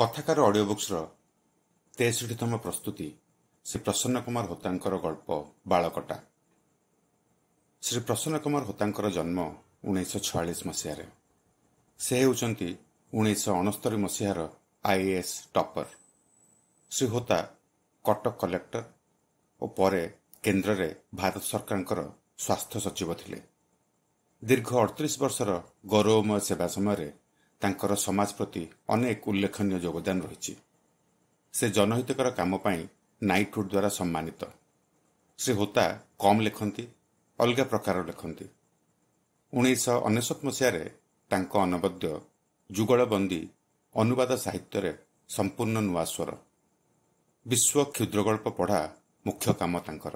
କଥାକାର ଅଡିଓ ବୁକ୍ସର ତେଷଠିତମ ପ୍ରସ୍ତୁତି ଶ୍ରୀ ପ୍ରସନ୍ନ କୁମାର ହୋତାଙ୍କର ଗଳ୍ପ ବାଳକଟା ଶ୍ରୀ ପ୍ରସନ୍ନ କୁମାର ହୋତାଙ୍କର ଜନ୍ମ ଉଣେଇଶହ ଛୟାଳିଶ ମସିହାରେ ସେ ହେଉଛନ୍ତି ଉଣେଇଶହ ଅଣସ୍ତରି ମସିହାର IAS topper Shri Hota Cuttack collector ଓ ପରେ କେନ୍ଦ୍ରରେ ଭାରତ ସରକାରଙ୍କର ସ୍ୱାସ୍ଥ୍ୟ ସଚିବ ଥିଲେ ଦୀର୍ଘ ଅଠତିରିଶ ବର୍ଷର ଗୌରବମୟ ସେବା ସମୟରେ ତାଙ୍କର ସମାଜ ପ୍ରତି ଅନେକ ଉଲ୍ଲେଖନୀୟ ଯୋଗଦାନ ରହିଛି ସେ ଜନହିତକର କାମ ପାଇଁ ନାଇଟ୍ହୁଡ୍ ଦ୍ୱାରା ସମ୍ମାନିତ ଶ୍ରୀ ହୋତା କମ୍ ଲେଖନ୍ତି ଅଲଗା ପ୍ରକାର ଲେଖନ୍ତି ଉଣେଇଶହ ଅନେଶତ ମସିହାରେ ତାଙ୍କ ଅନବଦ୍ୟ ଯୁଗଳବନ୍ଦୀ ଅନୁବାଦ ସାହିତ୍ୟରେ ସମ୍ପୂର୍ଣ୍ଣ ନୂଆ ସ୍ୱର ବିଶ୍ୱ କ୍ଷୁଦ୍ରଗଳ୍ପ ପଢ଼ା ମୁଖ୍ୟ କାମ ତାଙ୍କର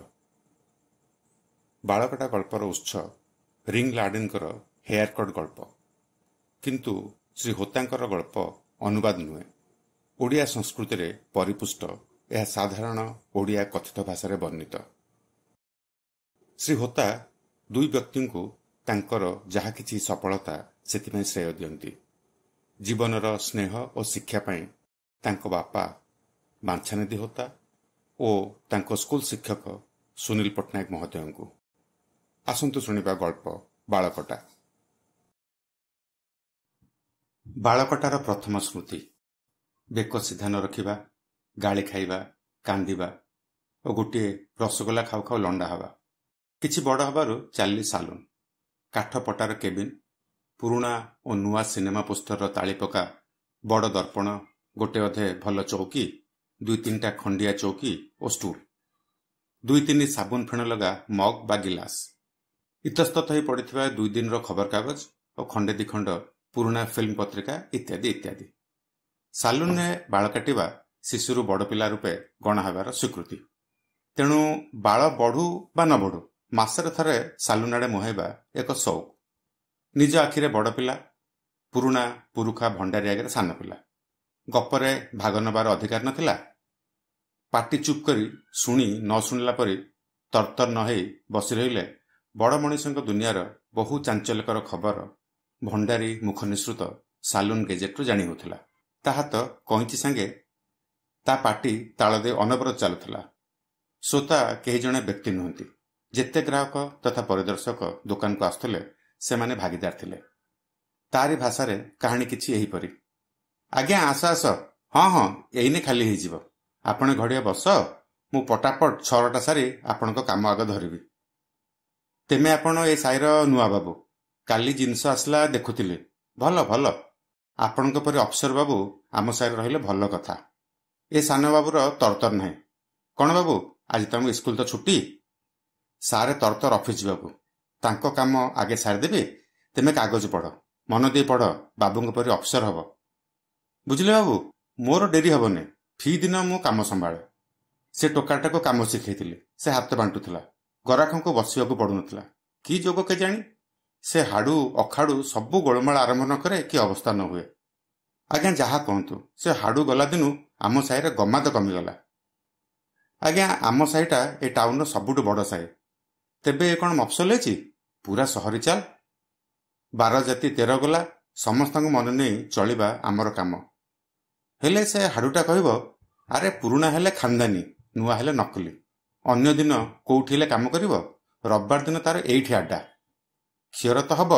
ବାଳକଟା ଗଳ୍ପର ଉତ୍ସ ରିଙ୍ଗ ଲାଡେନ୍ଙ୍କର ହେୟାରକଟ୍ ଗଳ୍ପ କିନ୍ତୁ ଶ୍ରୀ ହୋତାଙ୍କର ଗଳ୍ପ ଅନୁବାଦ ନୁହେଁ ଓଡ଼ିଆ ସଂସ୍କୃତିରେ ପରିପୁଷ୍ଟ ଏହା ସାଧାରଣ ଓଡ଼ିଆ କଥିତ ଭାଷାରେ ବର୍ଣ୍ଣିତ ଶ୍ରୀ ହୋତା ଦୁଇ ବ୍ୟକ୍ତିଙ୍କୁ ତାଙ୍କର ଯାହା କିଛି ସଫଳତା ସେଥିପାଇଁ ଶ୍ରେୟ ଦିଅନ୍ତି ଜୀବନର ସ୍ନେହ ଓ ଶିକ୍ଷା ପାଇଁ ତାଙ୍କ ବାପା ବାଞ୍ଛାନିଧି ହୋତା ଓ ତାଙ୍କ ସ୍କୁଲ ଶିକ୍ଷକ ସୁନୀଲ ପଟ୍ଟନାୟକ ମହୋଦୟଙ୍କୁ ଆସନ୍ତୁ ଶୁଣିବା ଗଳ୍ପ ବାଳକଟା ବାଳକଟାର ପ୍ରଥମ ସ୍ମୃତି ବେକ ସିଧା ରଖିବା ଗାଳି ଖାଇବା କାନ୍ଦିବା ଓ ଗୋଟିଏ ରସଗୋଲା ଖାଉ ଖାଉ ଲଣ୍ଡା ହେବା କିଛି ବଡ଼ ହେବାରୁ ଚାଲିଲି ସାଲୁନ୍ କାଠ ପଟାର କେବିନ୍ ପୁରୁଣା ଓ ନୂଆ ସିନେମା ପୋଷ୍ଟରର ତାଳିପକା ବଡ଼ ଦର୍ପଣ ଗୋଟେ ଅଧେ ଭଲ ଚୌକି ଦୁଇ ତିନିଟା ଖଣ୍ଡିଆ ଚୌକି ଓ ଷ୍ଟୁଲ୍ ଦୁଇ ତିନି ସାବୁନ ଫେଣ ଲଗା ମଗ୍ ବା ଗିଲାସ୍ ଇତସ୍ତତ ହୋଇ ପଡ଼ିଥିବା ଦୁଇ ଦିନର ଖବରକାଗଜ ଓ ଖଣ୍ଡେ ଦୁଇ ଖଣ୍ଡ ପୁରୁଣା ଫିଲ୍ମ ପତ୍ରିକା ଇତ୍ୟାଦି ଇତ୍ୟାଦି ସାଲୁନରେ ବାଳ କାଟିବା ଶିଶୁରୁ ବଡ଼ ପିଲା ରୂପେ ଗଣା ହେବାର ସ୍ୱୀକୃତି ତେଣୁ ବାଳ ବଢ଼ୁ ବା ନ ବଢ଼ୁ ମାସରେ ଥରେ ସାଲୁନ ଆଡ଼େ ମୁହାଇବା ଏକ ସଉକ ନିଜ ଆଖିରେ ବଡ଼ ପିଲା ପୁରୁଣା ପୁରୁଖା ଭଣ୍ଡାରୀ ଆଗରେ ସାନ ପିଲା ଗପରେ ଭାଗ ନେବାର ଅଧିକାର ନଥିଲା ପାଟି ଚୁପ୍ କରି ଶୁଣି ନ ଶୁଣିଲା ପରି ତରତର ନ ହୋଇ ବସି ରହିଲେ ବଡ଼ ମଣିଷଙ୍କ ଦୁନିଆର ବହୁ ଚାଞ୍ଚଲ୍ୟକର ଖବର ଭଣ୍ଡାରୀ ମୁଖ ନିଃସୃତ ସାଲୁନ୍ ଗେଜେଟ୍ରୁ ଜାଣିହେଉଥିଲା ତାହା ତ କଇଁଚି ସାଙ୍ଗେ ତା ପାଟି ତାଳ ଦେଇ ଅନବରତ ଚାଲୁଥିଲା ଶ୍ରୋତା କେହି ଜଣେ ବ୍ୟକ୍ତି ନୁହନ୍ତି ଯେତେ ଗ୍ରାହକ ତଥା ପରିଦର୍ଶକ ଦୋକାନକୁ ଆସୁଥିଲେ ସେମାନେ ଭାଗିଦାର ଥିଲେ ତାରି ଭାଷାରେ କାହାଣୀ କିଛି ଏହିପରି ଆଜ୍ଞା ଆସ ଆସ ହଁ ହଁ ଏଇନେ ଖାଲି ହେଇଯିବ ଆପଣ ଘଡ଼ିଆ ବସ ମୁଁ ପଟାପଟ ଛଅଟା ସାରି ଆପଣଙ୍କ କାମ ଆଗ ଧରିବି ତେବେ ଆପଣ ଏ ସାହିର ନୂଆ ବାବୁ କାଲି ଜିନିଷ ଆସିଲା ଦେଖୁଥିଲେ ଭଲ ଭଲ ଆପଣଙ୍କ ପରି ଅଫିସର ବାବୁ ଆମ ସାହିରେ ରହିଲେ ଭଲ କଥା ଏ ସାନ ବାବୁର ତରତର ନାହିଁ କ'ଣ ବାବୁ ଆଜି ତମକୁ ସ୍କୁଲ ତ ଛୁଟି ସାରେ ତରତର ଅଫିସ ଯିବାକୁ ତାଙ୍କ କାମ ଆଗେ ସାରିଦେବି ତେମେ କାଗଜ ପଢ଼ ମନ ଦେଇ ପଢ଼ ବାବୁଙ୍କ ପରି ଅଫିସର ହେବ ବୁଝିଲେ ବାବୁ ମୋର ଡେରି ହେବନି ଫି ଦିନ ମୁଁ କାମ ସମ୍ଭାଳେ ସେ ଟୋକାଟାକୁ କାମ ଶିଖେଇଥିଲି ସେ ହାତ ବାଣ୍ଟୁଥିଲା ଗରାଖଙ୍କୁ ବସିବାକୁ ପଡ଼ୁନଥିଲା କି ଯୋଗ କେଜାଣି ସେ ହାଡ଼ୁ ଅଖାଡ଼ୁ ସବୁ ଗୋଳମାଳ ଆରମ୍ଭ ନ କରେ କି ଅବସ୍ଥା ନ ହୁଏ ଆଜ୍ଞା ଯାହା କୁହନ୍ତୁ ସେ ହାଡ଼ୁ ଗଲା ଦିନୁ ଆମ ସାହିରେ ଗମାଦ କମିଗଲା ଆଜ୍ଞା ଆମ ସାହିଟା ଏ ଟାଉନର ସବୁଠୁ ବଡ଼ ସାହି ତେବେ ଏ କ'ଣ ମଫସଲ ହେଇଛି ପୁରା ସହରୀ ଚାଲ ବାର ଜାତି ତେର ଗଲା ସମସ୍ତଙ୍କୁ ମନେ ନେଇ ଚଳିବା ଆମର କାମ ହେଲେ ସେ ହାଡ଼ୁଟା କହିବ ଆରେ ପୁରୁଣା ହେଲେ ଖାନ୍ଦାନୀ ନୂଆ ହେଲେ ନକଲି ଅନ୍ୟ ଦିନ କୋଉଠି ହେଲେ କାମ କରିବ ରବିବାର ଦିନ ତାର ଏଇଠି ଆଡ଼ା ସିଅର ତ ହେବ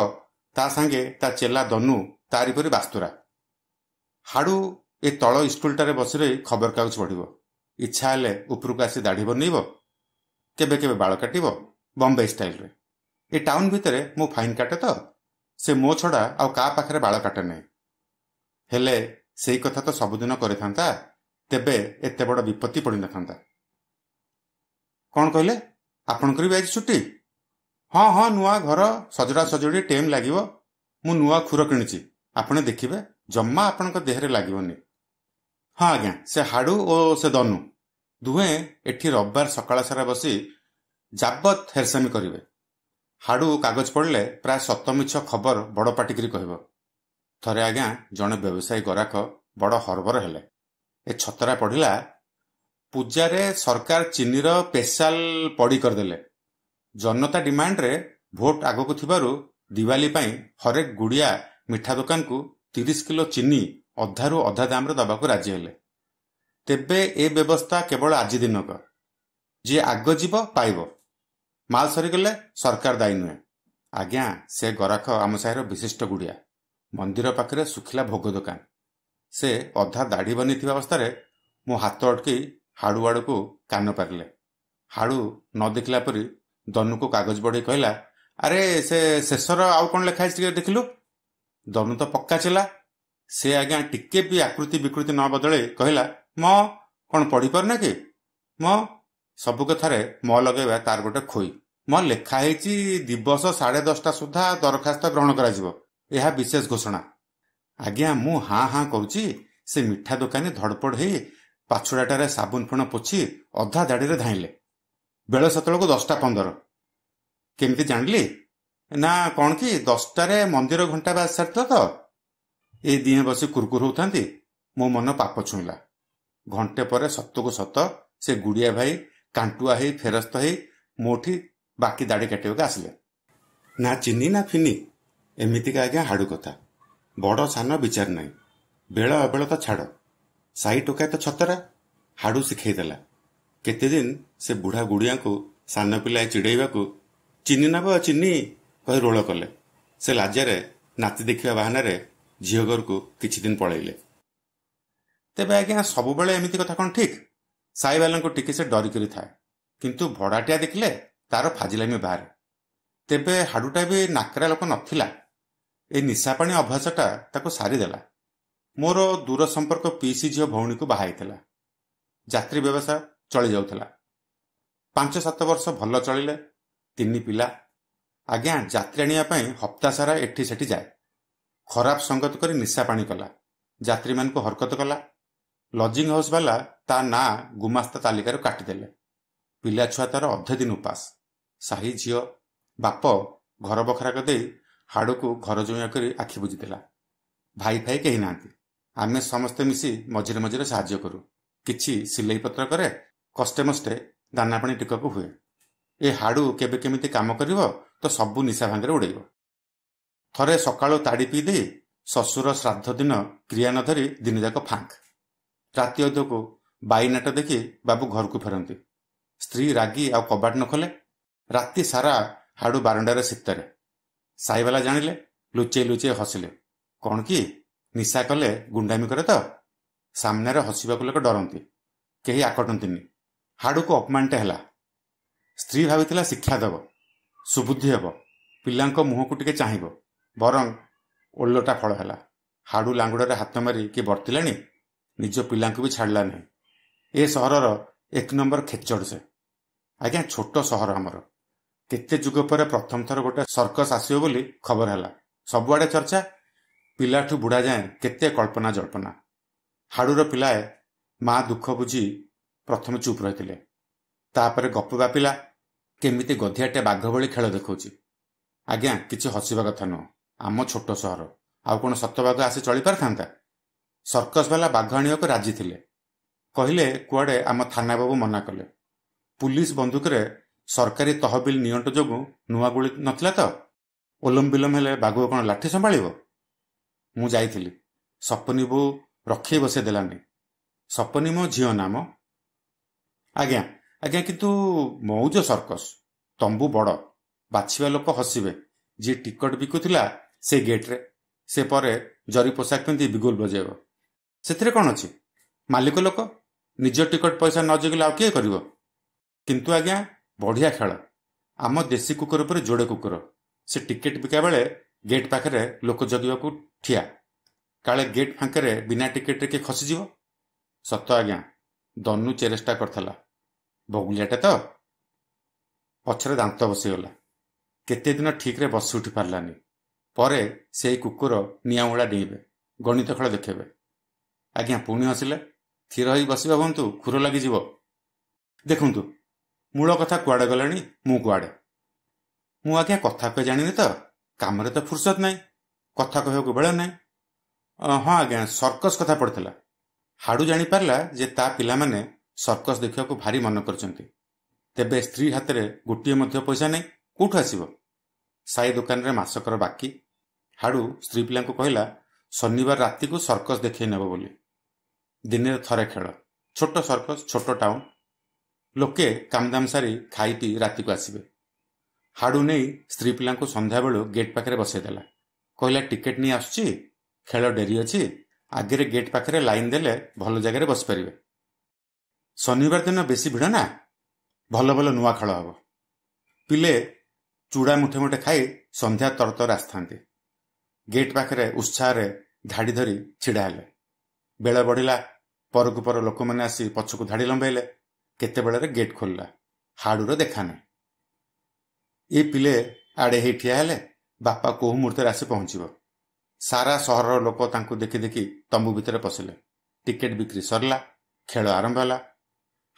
ତା ସାଙ୍ଗେ ତା ଚେଲା ଦନୁ ତାରି ପରି ବାସ୍ତୁରା ହାଡ଼ୁ ଏ ତଳ ଇସ୍କୁଲଟାରେ ବସି ରହି ଖବରକାଗଜ ପଢ଼ିବ ଇଚ୍ଛା ହେଲେ ଉପରକୁ ଆସି ଦାଢ଼ି ବନେଇବ କେବେ କେବେ ବାଳ କାଟିବ ବମ୍ବେ ଷ୍ଟାଇଲରେ ଏ ଟାଉନ ଭିତରେ ମୁଁ ଫାଇନ୍ କାଟେ ତ ସେ ମୋ ଛଡ଼ା ଆଉ କାହା ପାଖରେ ବାଳ କାଟେ ନାହିଁ ହେଲେ ସେଇ କଥା ତ ସବୁଦିନ କରିଥାନ୍ତା ତେବେ ଏତେ ବଡ଼ ବିପତ୍ତି ପଡ଼ିନଥାନ୍ତା କ'ଣ କହିଲେ ଆପଣଙ୍କର ବି ଆଜି ଛୁଟି ହଁ ହଁ ନୂଆ ଘର ସଜଡ଼ା ସଜଡ଼ି ଟେମ୍ ଲାଗିବ ମୁଁ ନୂଆ କ୍ଷୀର କିଣିଛି ଆପଣ ଦେଖିବେ ଜମା ଆପଣଙ୍କ ଦେହରେ ଲାଗିବନି ହଁ ଆଜ୍ଞା ସେ ହାଡ଼ୁ ଓ ସେ ଦନୁ ଦୁହେଁ ଏଠି ରବିବାର ସକାଳ ସାରା ବସି ଯାବତ ହେରସେମି କରିବେ ହାଡ଼ୁ କାଗଜ ପଡ଼ିଲେ ପ୍ରାୟ ସତମିଛ ଖବର ବଡ଼ ପାଟିକିରି କହିବ ଥରେ ଆଜ୍ଞା ଜଣେ ବ୍ୟବସାୟୀ ଗରାଖ ବଡ଼ ହରବର ହେଲେ ଏ ଛତରା ପଢ଼ିଲା ପୂଜାରେ ସରକାର ଚିନିର ସ୍ପେଶାଲ ପଡ଼ି କରିଦେଲେ ଜନତା ଡିମାଣ୍ଡରେ ଭୋଟ ଆଗକୁ ଥିବାରୁ ଦିୱାଲୀ ପାଇଁ ହରେକ ଗୁଡ଼ିଆ ମିଠା ଦୋକାନକୁ ତିରିଶ କିଲୋ ଚିନି ଅଧାରୁ ଅଧା ଦାମରେ ଦେବାକୁ ରାଜି ହେଲେ ତେବେ ଏ ବ୍ୟବସ୍ଥା କେବଳ ଆଜି ଦିନକ ଯିଏ ଆଗ ଯିବ ପାଇବ ମାଲ ସରିଗଲେ ସରକାର ଦାୟୀ ନୁହେଁ ଆଜ୍ଞା ସେ ଗରାଖ ଆମ ସାହିର ବିଶିଷ୍ଟ ଗୁଡ଼ିଆ ମନ୍ଦିର ପାଖରେ ଶୁଖିଲା ଭୋଗ ଦୋକାନ ସେ ଅଧା ଦାଢ଼ି ବନିଥିବା ଅବସ୍ଥାରେ ମୁଁ ହାତ ଅଟକି ହାଡ଼ୁ ଆଡ଼କୁ କାନ ପାରିଲେ ହାଡ଼ୁ ନ ଦେଖିଲା ପରି ଦନୁକୁ କାଗଜ ବଢ଼େଇ କହିଲା ଆରେ ସେ ଶେଷର ଆଉ କ'ଣ ଲେଖା ହେଇଛି ଟିକେ ଦେଖିଲୁ ଦନୁ ତ ପକ୍କା ଥିଲା ସେ ଆଜ୍ଞା ଟିକେ ବି ଆକୃତି ବିକୃତି ନ ବଦଳେ କହିଲା ମ କ'ଣ ପଢ଼ିପାରୁନା କି ମ ସବୁ କଥାରେ ମ ଲଗେଇବା ତାର ଗୋଟେ ଖୋଇ ମ ଲେଖା ହେଇଛି ଦିବସ ସାଢ଼େ ଦଶଟା ସୁଦ୍ଧା ଦରଖାସ୍ତ ଗ୍ରହଣ କରାଯିବ ଏହା ବିଶେଷ ଘୋଷଣା ଆଜ୍ଞା ମୁଁ ହାଁ ହାଁ କହୁଛି ସେ ମିଠା ଦୋକାନୀ ଧଡ଼ପଡ଼ ହେଇ ପାଛୁଡ଼ାଟାରେ ସାବୁନ ଫୁଣ ପୋଛି ଅଧା ଧାଡ଼ିରେ ଧାଇଁଲେ ବେଳ ସେତେବେଳକୁ ଦଶଟା ପନ୍ଦର କେମିତି ଜାଣିଲି ନା କ'ଣ କି ଦଶଟାରେ ମନ୍ଦିର ଘଣ୍ଟା ବା ସାରିଥିଲା ତ ଏ ଦିନେ ବସି କୁରକୁର ହେଉଥାନ୍ତି ମୋ ମନ ପାପ ଛୁଇଁଲା ଘଣ୍ଟେ ପରେ ସତକୁ ସତ ସେ ଗୁଡ଼ିଆ ଭାଇ କାଣ୍ଟୁଆ ହେଇ ଫେରସ୍ତ ହେଇ ମୋଠି ବାକି ଦାଢ଼ି କାଟିବାକୁ ଆସିଲେ ନା ଚିନି ନା ଫିନି ଏମିତିକା ଆଜ୍ଞା ହାଡ଼ୁ କଥା ବଡ଼ ସାନ ବିଚାର ନାହିଁ ବେଳ ଅବେଳ ତ ଛାଡ଼ ସାଇ ଟୋକାଏ ତ ଛତରା ହାଡ଼ୁ ଶିଖେଇଦେଲା କେତେଦିନ ସେ ବୁଢ଼ା ଗୁଡ଼ିଆଙ୍କୁ ସାନ ପିଲାଏ ଚିଡ଼େଇବାକୁ ଚିନି ନେବ ଚିନି କହି ରୋଳ କଲେ ସେ ଲାଜରେ ନାତି ଦେଖିବା ବାହାନାରେ ଝିଅ ଘରକୁ କିଛିଦିନ ପଳେଇଲେ ତେବେ ଆଜ୍ଞା ସବୁବେଳେ ଏମିତି କଥା କ'ଣ ଠିକ୍ ସାଇବାଲାଙ୍କୁ ଟିକେ ସେ ଡରିକରି ଥାଏ କିନ୍ତୁ ଭଡ଼ାଟିଆ ଦେଖିଲେ ତାର ଫାଜିଲାମି ବାହାରେ ତେବେ ହାଡ଼ୁଟା ବି ନାକରା ଲୋକ ନଥିଲା ଏ ନିଶାପାଣି ଅଭ୍ୟାସଟା ତାକୁ ସାରିଦେଲା ମୋର ଦୂର ସମ୍ପର୍କ ପିଇସି ଝିଅ ଭଉଣୀକୁ ବାହା ହେଇଥିଲା ଯାତ୍ରୀ ବ୍ୟବସାୟ ଚଳି ଯାଉଥିଲା ପାଞ୍ଚ ସାତ ବର୍ଷ ଭଲ ଚଳିଲେ ତିନି ପିଲା ଆଜ୍ଞା ଯାତ୍ରୀ ଆଣିବା ପାଇଁ ହପ୍ତା ସାରା ଏଠି ସେଠି ଯାଏ ଖରାପ ସଙ୍ଗତ କରି ନିଶା ପାଣି କଲା ଯାତ୍ରୀମାନଙ୍କୁ ହରକତ କଲା ଲଜିଂ ହାଉସ୍ ବାଲା ତା ନାଁ ଗୁମାସ୍ତା ତାଲିକାରୁ କାଟିଦେଲେ ପିଲାଛୁଆ ତାର ଅଧେ ଦିନ ଉପାସ ସାହି ଝିଅ ବାପ ଘର ବଖରାକ ଦେଇ ହାଡ଼କୁ ଘର ଜମିଆ କରି ଆଖି ବୁଝିଥିଲା ଭାଇ ଫାଇ କେହି ନାହାନ୍ତି ଆମେ ସମସ୍ତେ ମିଶି ମଝିରେ ମଝିରେ ସାହାଯ୍ୟ କରୁ କିଛି ସିଲେଇ ପତ୍ର କରେ କଷ୍ଟେ ମଷ୍ଟେ ପାଣି ଟିକକୁ ହୁଏ ଏ ହାଡ଼ୁ କେବେ କେମିତି କାମ କରିବ ତ ସବୁ ନିଶା ଭାଙ୍ଗରେ ଉଡ଼େଇବ ଥରେ ସକାଳୁ ତାଡ଼ି ପିଇ ଦେଇ ଶ୍ୱଶୁର ଶ୍ରାଦ୍ଧ ଦିନ କ୍ରିୟା ନ ଧରି ଦିନଯାକ ଫାଙ୍କ ରାତି ଅଧକୁ ବାଇନାଟ ଦେଖି ବାବୁ ଘରକୁ ଫେରନ୍ତି ସ୍ତ୍ରୀ ରାଗି ଆଉ କବାଟ ନ ଖୋଲେ ରାତି ସାରା ହାଡ଼ୁ ବାରଣ୍ଡାରେ ଶୀତରେ ସାଇବାଲା ଜାଣିଲେ ଲୁଚେଇ ଲୁଚେଇ ହସିଲେ କ'ଣ କି ନିଶା କଲେ ଗୁଣ୍ଡାମି କରେ ତ ସାମ୍ନାରେ ହସିବାକୁ ଲୋକ ଡରନ୍ତି କେହି ଆକଟନ୍ତିନି ହାଡ଼ୁକୁ ଅପମାନଟେ ହେଲା ସ୍ତ୍ରୀ ଭାବିଥିଲା ଶିକ୍ଷା ଦେବ ସୁବୁଦ୍ଧି ହେବ ପିଲାଙ୍କ ମୁହଁକୁ ଟିକେ ଚାହିଁବ ବରଂ ଓଲଟା ଫଳ ହେଲା ହାଡ଼ୁ ଲାଙ୍ଗୁଡ଼ାରେ ହାତ ମାରି କିଏ ବର୍ତ୍ତିଲାଣି ନିଜ ପିଲାଙ୍କୁ ବି ଛାଡ଼ିଲା ନାହିଁ ଏ ସହରର ଏକ ନମ୍ବର ଖେଚଡ଼ ସେ ଆଜ୍ଞା ଛୋଟ ସହର ଆମର କେତେ ଯୁଗ ପରେ ପ୍ରଥମ ଥର ଗୋଟେ ସର୍କସ୍ ଆସିବ ବୋଲି ଖବର ହେଲା ସବୁଆଡ଼େ ଚର୍ଚ୍ଚା ପିଲାଠୁ ବୁଢ଼ା ଯାଏଁ କେତେ କଳ୍ପନା ଜଳ୍ପନା ହାଡ଼ୁର ପିଲାଏ ମା' ଦୁଃଖ ବୁଝି ପ୍ରଥମେ ଚୁପ୍ ରହିଥିଲେ ତାପରେ ଗପ ବାପିଲା କେମିତି ଗଧିଆଟିଏ ବାଘ ଭଳି ଖେଳ ଦେଖାଉଛି ଆଜ୍ଞା କିଛି ହସିବା କଥା ନୁହଁ ଆମ ଛୋଟ ସହର ଆଉ କ'ଣ ସତବାଘ ଆସି ଚଳିପାରିଥାନ୍ତା ସର୍କସ ବାଲା ବାଘ ଆଣିବାକୁ ରାଜି ଥିଲେ କହିଲେ କୁଆଡ଼େ ଆମ ଥାନା ବାବୁ ମନା କଲେ ପୁଲିସ୍ ବନ୍ଧୁକରେ ସରକାରୀ ତହବିଲ ନିଅଣ୍ଟ ଯୋଗୁଁ ନୂଆ ଗୁଳି ନଥିଲା ତ ଓଲମ୍ବିଲମ୍ ହେଲେ ବାଘକୁ କ'ଣ ଲାଠି ସମ୍ଭାଳିବ ମୁଁ ଯାଇଥିଲି ସପନି ବୋଉ ରଖେଇ ବସେଇ ଦେଲାନି ସପନି ମୋ ଝିଅ ନାମ ଆଜ୍ଞା ଆଜ୍ଞା କିନ୍ତୁ ମଉଜ ସର୍କସ ତମ୍ବୁ ବଡ଼ ବାଛିବା ଲୋକ ହସିବେ ଯିଏ ଟିକେଟ ବିକୁଥିଲା ସେ ଗେଟ୍ରେ ସେ ପରେ ଜରି ପୋଷାକ ପିନ୍ଧି ବିଗୁଲ ବଜାଇବ ସେଥିରେ କ'ଣ ଅଛି ମାଲିକ ଲୋକ ନିଜ ଟିକେଟ ପଇସା ନ ଜଗିଲେ ଆଉ କିଏ କରିବ କିନ୍ତୁ ଆଜ୍ଞା ବଢ଼ିଆ ଖେଳ ଆମ ଦେଶୀ କୁକୁର ଉପରେ ଯୋଡ଼େ କୁକୁର ସେ ଟିକେଟ୍ ବିକା ବେଳେ ଗେଟ୍ ପାଖରେ ଲୋକ ଜଗିବାକୁ ଠିଆ କାଳେ ଗେଟ୍ ଫାଙ୍କରେ ବିନା ଟିକେଟ୍ରେ କିଏ ଖସିଯିବ ସତ ଆଜ୍ଞା ଦନୁ ଚେରେଷ୍ଟା କରିଥିଲା ବଗୁଳିଆଟା ତ ପଛରେ ଦାନ୍ତ ବସିଗଲା କେତେଦିନ ଠିକରେ ବସି ଉଠି ପାରିଲାନି ପରେ ସେଇ କୁକୁର ନିଆଁ ନିଆଁଉଳା ଡେଇଁବେ ଗଣିତ ଖେଳ ଦେଖେଇବେ ଆଜ୍ଞା ପୁଣି ହସିଲେ ସ୍ଥିର ହୋଇ ବସିବା ହୁଅନ୍ତୁ ଖୁର ଲାଗିଯିବ ଦେଖନ୍ତୁ ମୂଳ କଥା କୁଆଡ଼େ ଗଲାଣି ମୁଁ କୁଆଡ଼େ ମୁଁ ଆଜ୍ଞା କଥା କହି ଜାଣିନି ତ କାମରେ ତ ଫୁର୍ସତ ନାହିଁ କଥା କହିବାକୁ ବେଳେ ନାହିଁ ହଁ ଆଜ୍ଞା ସର୍କସ୍ କଥା ପଡ଼ିଥିଲା ହାଡ଼ୁ ଜାଣିପାରିଲା ଯେ ତା ପିଲାମାନେ ସର୍କସ୍ ଦେଖିବାକୁ ଭାରି ମନ କରିଛନ୍ତି ତେବେ ସ୍ତ୍ରୀ ହାତରେ ଗୋଟିଏ ମଧ୍ୟ ପଇସା ନାହିଁ କେଉଁଠୁ ଆସିବ ସାଇ ଦୋକାନରେ ମାସକର ବାକି ହାଡ଼ୁ ସ୍ତ୍ରୀ ପିଲାଙ୍କୁ କହିଲା ଶନିବାର ରାତିକୁ ସର୍କସ୍ ଦେଖାଇ ନେବ ବୋଲି ଦିନରେ ଥରେ ଖେଳ ଛୋଟ ସର୍କସ୍ ଛୋଟ ଟାଉନ୍ ଲୋକେ କାମଦାମ ସାରି ଖାଇପି ରାତିକୁ ଆସିବେ ହାଡ଼ୁ ନେଇ ସ୍ତ୍ରୀ ପିଲାଙ୍କୁ ସନ୍ଧ୍ୟାବେଳୁ ଗେଟ୍ ପାଖରେ ବସେଇଦେଲା କହିଲା ଟିକେଟ୍ ନେଇ ଆସୁଛି ଖେଳ ଡେରି ଅଛି ଆଗରେ ଗେଟ୍ ପାଖରେ ଲାଇନ୍ ଦେଲେ ଭଲ ଜାଗାରେ ବସିପାରିବେ ଶନିବାର ଦିନ ବେଶୀ ଭିଡ଼ ନା ଭଲ ଭଲ ନୂଆ ଖେଳ ହେବ ପିଲେ ଚୁଡ଼ା ମୁଠେ ମୁଠେ ଖାଇ ସନ୍ଧ୍ୟା ତରତର ଆସିଥାନ୍ତି ଗେଟ୍ ପାଖରେ ଉତ୍ସାହରେ ଧାଡ଼ି ଧରି ଛିଡ଼ା ହେଲେ ବେଳ ବଢ଼ିଲା ପରକୁ ପର ଲୋକମାନେ ଆସି ପଛକୁ ଧାଡ଼ି ଲମ୍ବାଇଲେ କେତେବେଳରେ ଗେଟ୍ ଖୋଲିଲା ହାଡ଼ୁର ଦେଖା ନାହିଁ ଏ ପିଲେ ଆଡ଼େ ହେଇ ଠିଆ ହେଲେ ବାପା କେଉଁ ମୁହୂର୍ତ୍ତରେ ଆସି ପହଞ୍ଚିବ ସାରା ସହରର ଲୋକ ତାଙ୍କୁ ଦେଖି ଦେଖି ତମ୍ବୁ ଭିତରେ ପଶିଲେ ଟିକେଟ୍ ବିକ୍ରି ସରିଲା ଖେଳ ଆରମ୍ଭ ହେଲା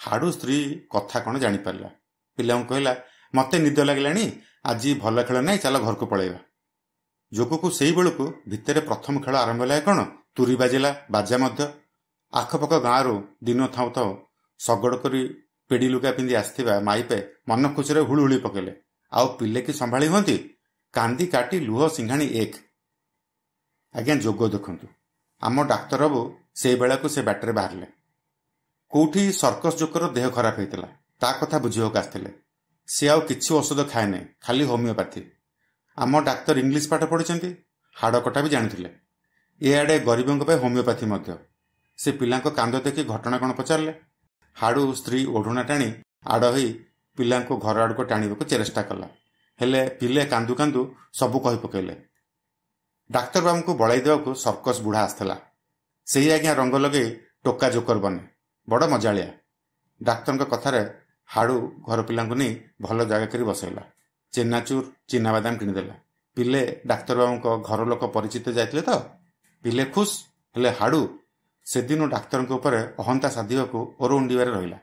ହାଡ଼ୁ ସ୍ତ୍ରୀ କଥା କ'ଣ ଜାଣିପାରିଲା ପିଲାଙ୍କୁ କହିଲା ମୋତେ ନିଦ ଲାଗିଲାଣି ଆଜି ଭଲ ଖେଳ ନାହିଁ ଚାଲ ଘରକୁ ପଳେଇବା ଯୋଗକୁ ସେହିବେଳକୁ ଭିତରେ ପ୍ରଥମ ଖେଳ ଆରମ୍ଭ ହେଲା କ'ଣ ତୁରି ବାଜିଲା ବାଜା ମଧ୍ୟ ଆଖପାଖ ଗାଁରୁ ଦିନ ଥାଉ ଥାଉ ଶଗଡ଼ କରି ପିଡ଼ି ଲୁଗା ପିନ୍ଧି ଆସିଥିବା ମାଇପେ ମନ ଖୁସିରେ ହୁଳୁହୁଳି ପକେଇଲେ ଆଉ ପିଲେ କି ସମ୍ଭାଳି ହୁଅନ୍ତି କାନ୍ଦି କାଟି ଲୁହ ସିଙ୍ଘାଣି ଏକ ଆଜ୍ଞା ଯୋଗ ଦେଖନ୍ତୁ ଆମ ଡାକ୍ତର ବାବୁ ସେହି ବେଳାକୁ ସେ ବାଟରେ ବାହାରିଲେ କେଉଁଠି ସର୍କସ ଯୋଗର ଦେହ ଖରାପ ହୋଇଥିଲା ତା କଥା ବୁଝିବାକୁ ଆସିଥିଲେ ସେ ଆଉ କିଛି ଔଷଧ ଖାଏ ନାହିଁ ଖାଲି ହୋମିଓପାଥି ଆମ ଡାକ୍ତର ଇଂଲିଶ ପାଠ ପଢ଼ିଛନ୍ତି ହାଡ଼ କଟା ବି ଜାଣିଥିଲେ ଏଆଡ଼େ ଗରିବଙ୍କ ପାଇଁ ହୋମିଓପାଥି ମଧ୍ୟ ସେ ପିଲାଙ୍କ କାନ୍ଦ ଦେଖି ଘଟଣା କ'ଣ ପଚାରିଲେ ହାଡ଼ୁ ସ୍ତ୍ରୀ ଓଢ଼ଣା ଟାଣି ଆଡ଼ ହୋଇ ପିଲାଙ୍କୁ ଘର ଆଡ଼କୁ ଟାଣିବାକୁ ଚେଷ୍ଟା କଲା ହେଲେ ପିଲେ କାନ୍ଦୁ କାନ୍ଦୁ ସବୁ କହି ପକାଇଲେ ଡାକ୍ତର ବାବୁଙ୍କୁ ବଳାଇ ଦେବାକୁ ସର୍କସ୍ ବୁଢ଼ା ଆସିଥିଲା ସେହି ଆଜ୍ଞା ରଙ୍ଗ ଲଗେଇ ଟୋକା ଜୋକର ବନେ ବଡ଼ ମଜାଳିଆ ଡାକ୍ତରଙ୍କ କଥାରେ ହାଡ଼ୁ ଘର ପିଲାଙ୍କୁ ନେଇ ଭଲ ଜାଗା କରି ବସେଇଲା ଚିନାଚୁର ଚିନାବାଦାମ କିଣିଦେଲା ପିଲେ ଡାକ୍ତର ବାବୁଙ୍କ ଘର ଲୋକ ପରିଚିତ ଯାଇଥିଲେ ତ ପିଲେ ଖୁସ୍ ହେଲେ ହାଡ଼ୁ ସେଦିନ ଡାକ୍ତରଙ୍କ ଉପରେ ଅହନ୍ତା ସାଧିବାକୁ ଓର ଉଣ୍ଡିବାରେ ରହିଲା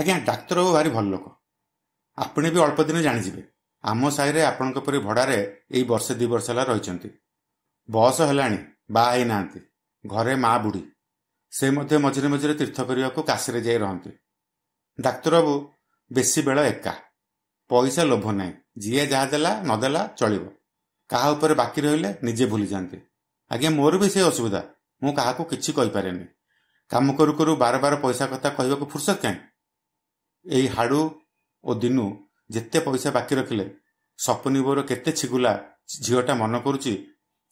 ଆଜ୍ଞା ଡାକ୍ତର ବାବୁ ଭାରି ଭଲ ଲୋକ ଆପଣ ବି ଅଳ୍ପ ଦିନ ଜାଣିଯିବେ ଆମ ସାହିରେ ଆପଣଙ୍କ ପରି ଭଡ଼ାରେ ଏଇ ବର୍ଷେ ଦୁଇ ବର୍ଷ ହେଲା ରହିଛନ୍ତି ବୟସ ହେଲାଣି ବା ହେଇନାହାନ୍ତି ଘରେ ମା ବୁଢ଼ୀ ସେ ମଧ୍ୟ ମଝିରେ ମଝିରେ ତୀର୍ଥ କରିବାକୁ କାଶୀରେ ଯାଇ ରହନ୍ତି ଡାକ୍ତର ବାବୁ ବେଶୀ ବେଳ ଏକା ପଇସା ଲୋଭ ନାହିଁ ଯିଏ ଯାହା ଦେଲା ନ ଦେଲା ଚଳିବ କାହା ଉପରେ ବାକି ରହିଲେ ନିଜେ ଭୁଲିଯାଆନ୍ତି ଆଜ୍ଞା ମୋର ବି ସେ ଅସୁବିଧା ମୁଁ କାହାକୁ କିଛି କହିପାରେନି କାମ କରୁ କରୁ ବାର ବାର ପଇସା କଥା କହିବାକୁ ଫୁର୍ସତ କାହିଁ ଏଇ ହାଡ଼ୁ ଓ ଦିନୁ ଯେତେ ପଇସା ବାକି ରଖିଲେ ସପୁନି ବୋର କେତେ ଛିଗୁଲା ଝିଅଟା ମନେ କରୁଛି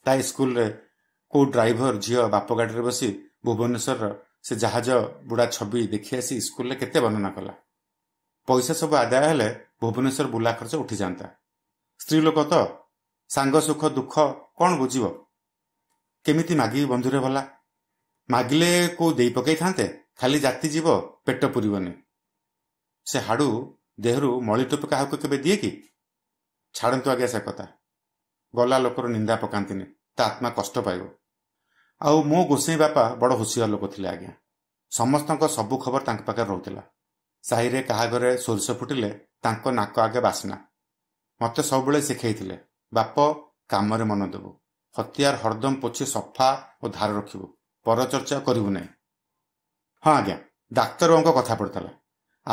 ତା ସ୍କୁଲରେ କେଉଁ ଡ୍ରାଇଭର ଝିଅ ବାପ ଗାଡ଼ିରେ ବସି ଭୁବନେଶ୍ୱରର ସେ ଜାହାଜ ବୁଢ଼ା ଛବି ଦେଖି ଆସି ସ୍କୁଲରେ କେତେ ବର୍ଣ୍ଣନା କଲା ପଇସା ସବୁ ଆଦାୟ ହେଲେ ଭୁବନେଶ୍ୱର ବୁଲା ଖର୍ଚ୍ଚ ଉଠିଯାଆନ୍ତା ସ୍ତ୍ରୀ ଲୋକ ତ ସାଙ୍ଗ ସୁଖ ଦୁଃଖ କ'ଣ ବୁଝିବ କେମିତି ମାଗିବି ବନ୍ଧୁରେ ଭଲା ମାଗିଲେ କୋଉ ଦେଇ ପକାଇଥାନ୍ତେ ଖାଲି ଜାତି ଯିବ ପେଟ ପୁରିବନି ସେ ହାଡ଼ୁ ଦେହରୁ ମଳିଟୋପି କାହାକୁ କେବେ ଦିଏ କି ଛାଡ଼ନ୍ତୁ ଆଜ୍ଞା ସେ କଥା ଗଲା ଲୋକର ନିନ୍ଦା ପକାନ୍ତିନି ତା ଆତ୍ମା କଷ୍ଟ ପାଇବ ଆଉ ମୋ ଗୋସେଇଁ ବାପା ବଡ଼ ହୁସିଆର ଲୋକ ଥିଲେ ଆଜ୍ଞା ସମସ୍ତଙ୍କ ସବୁ ଖବର ତାଙ୍କ ପାଖରେ ରହୁଥିଲା ସାହିରେ କାହା ଘରେ ସୋରିଷ ଫୁଟିଲେ ତାଙ୍କ ନାକ ଆଗେ ବାସ୍ନା ମୋତେ ସବୁବେଳେ ଶିଖେଇଥିଲେ ବାପ କାମରେ ମନ ଦେବୁ ହତିଆର ହରଦମ ପୋଛି ସଫା ଓ ଧାର ରଖିବୁ ପରଚର୍ଚ୍ଚା କରିବୁ ନାହିଁ ହଁ ଆଜ୍ଞା ଡାକ୍ତରଙ୍କ କଥା ପଡ଼ିଥିଲା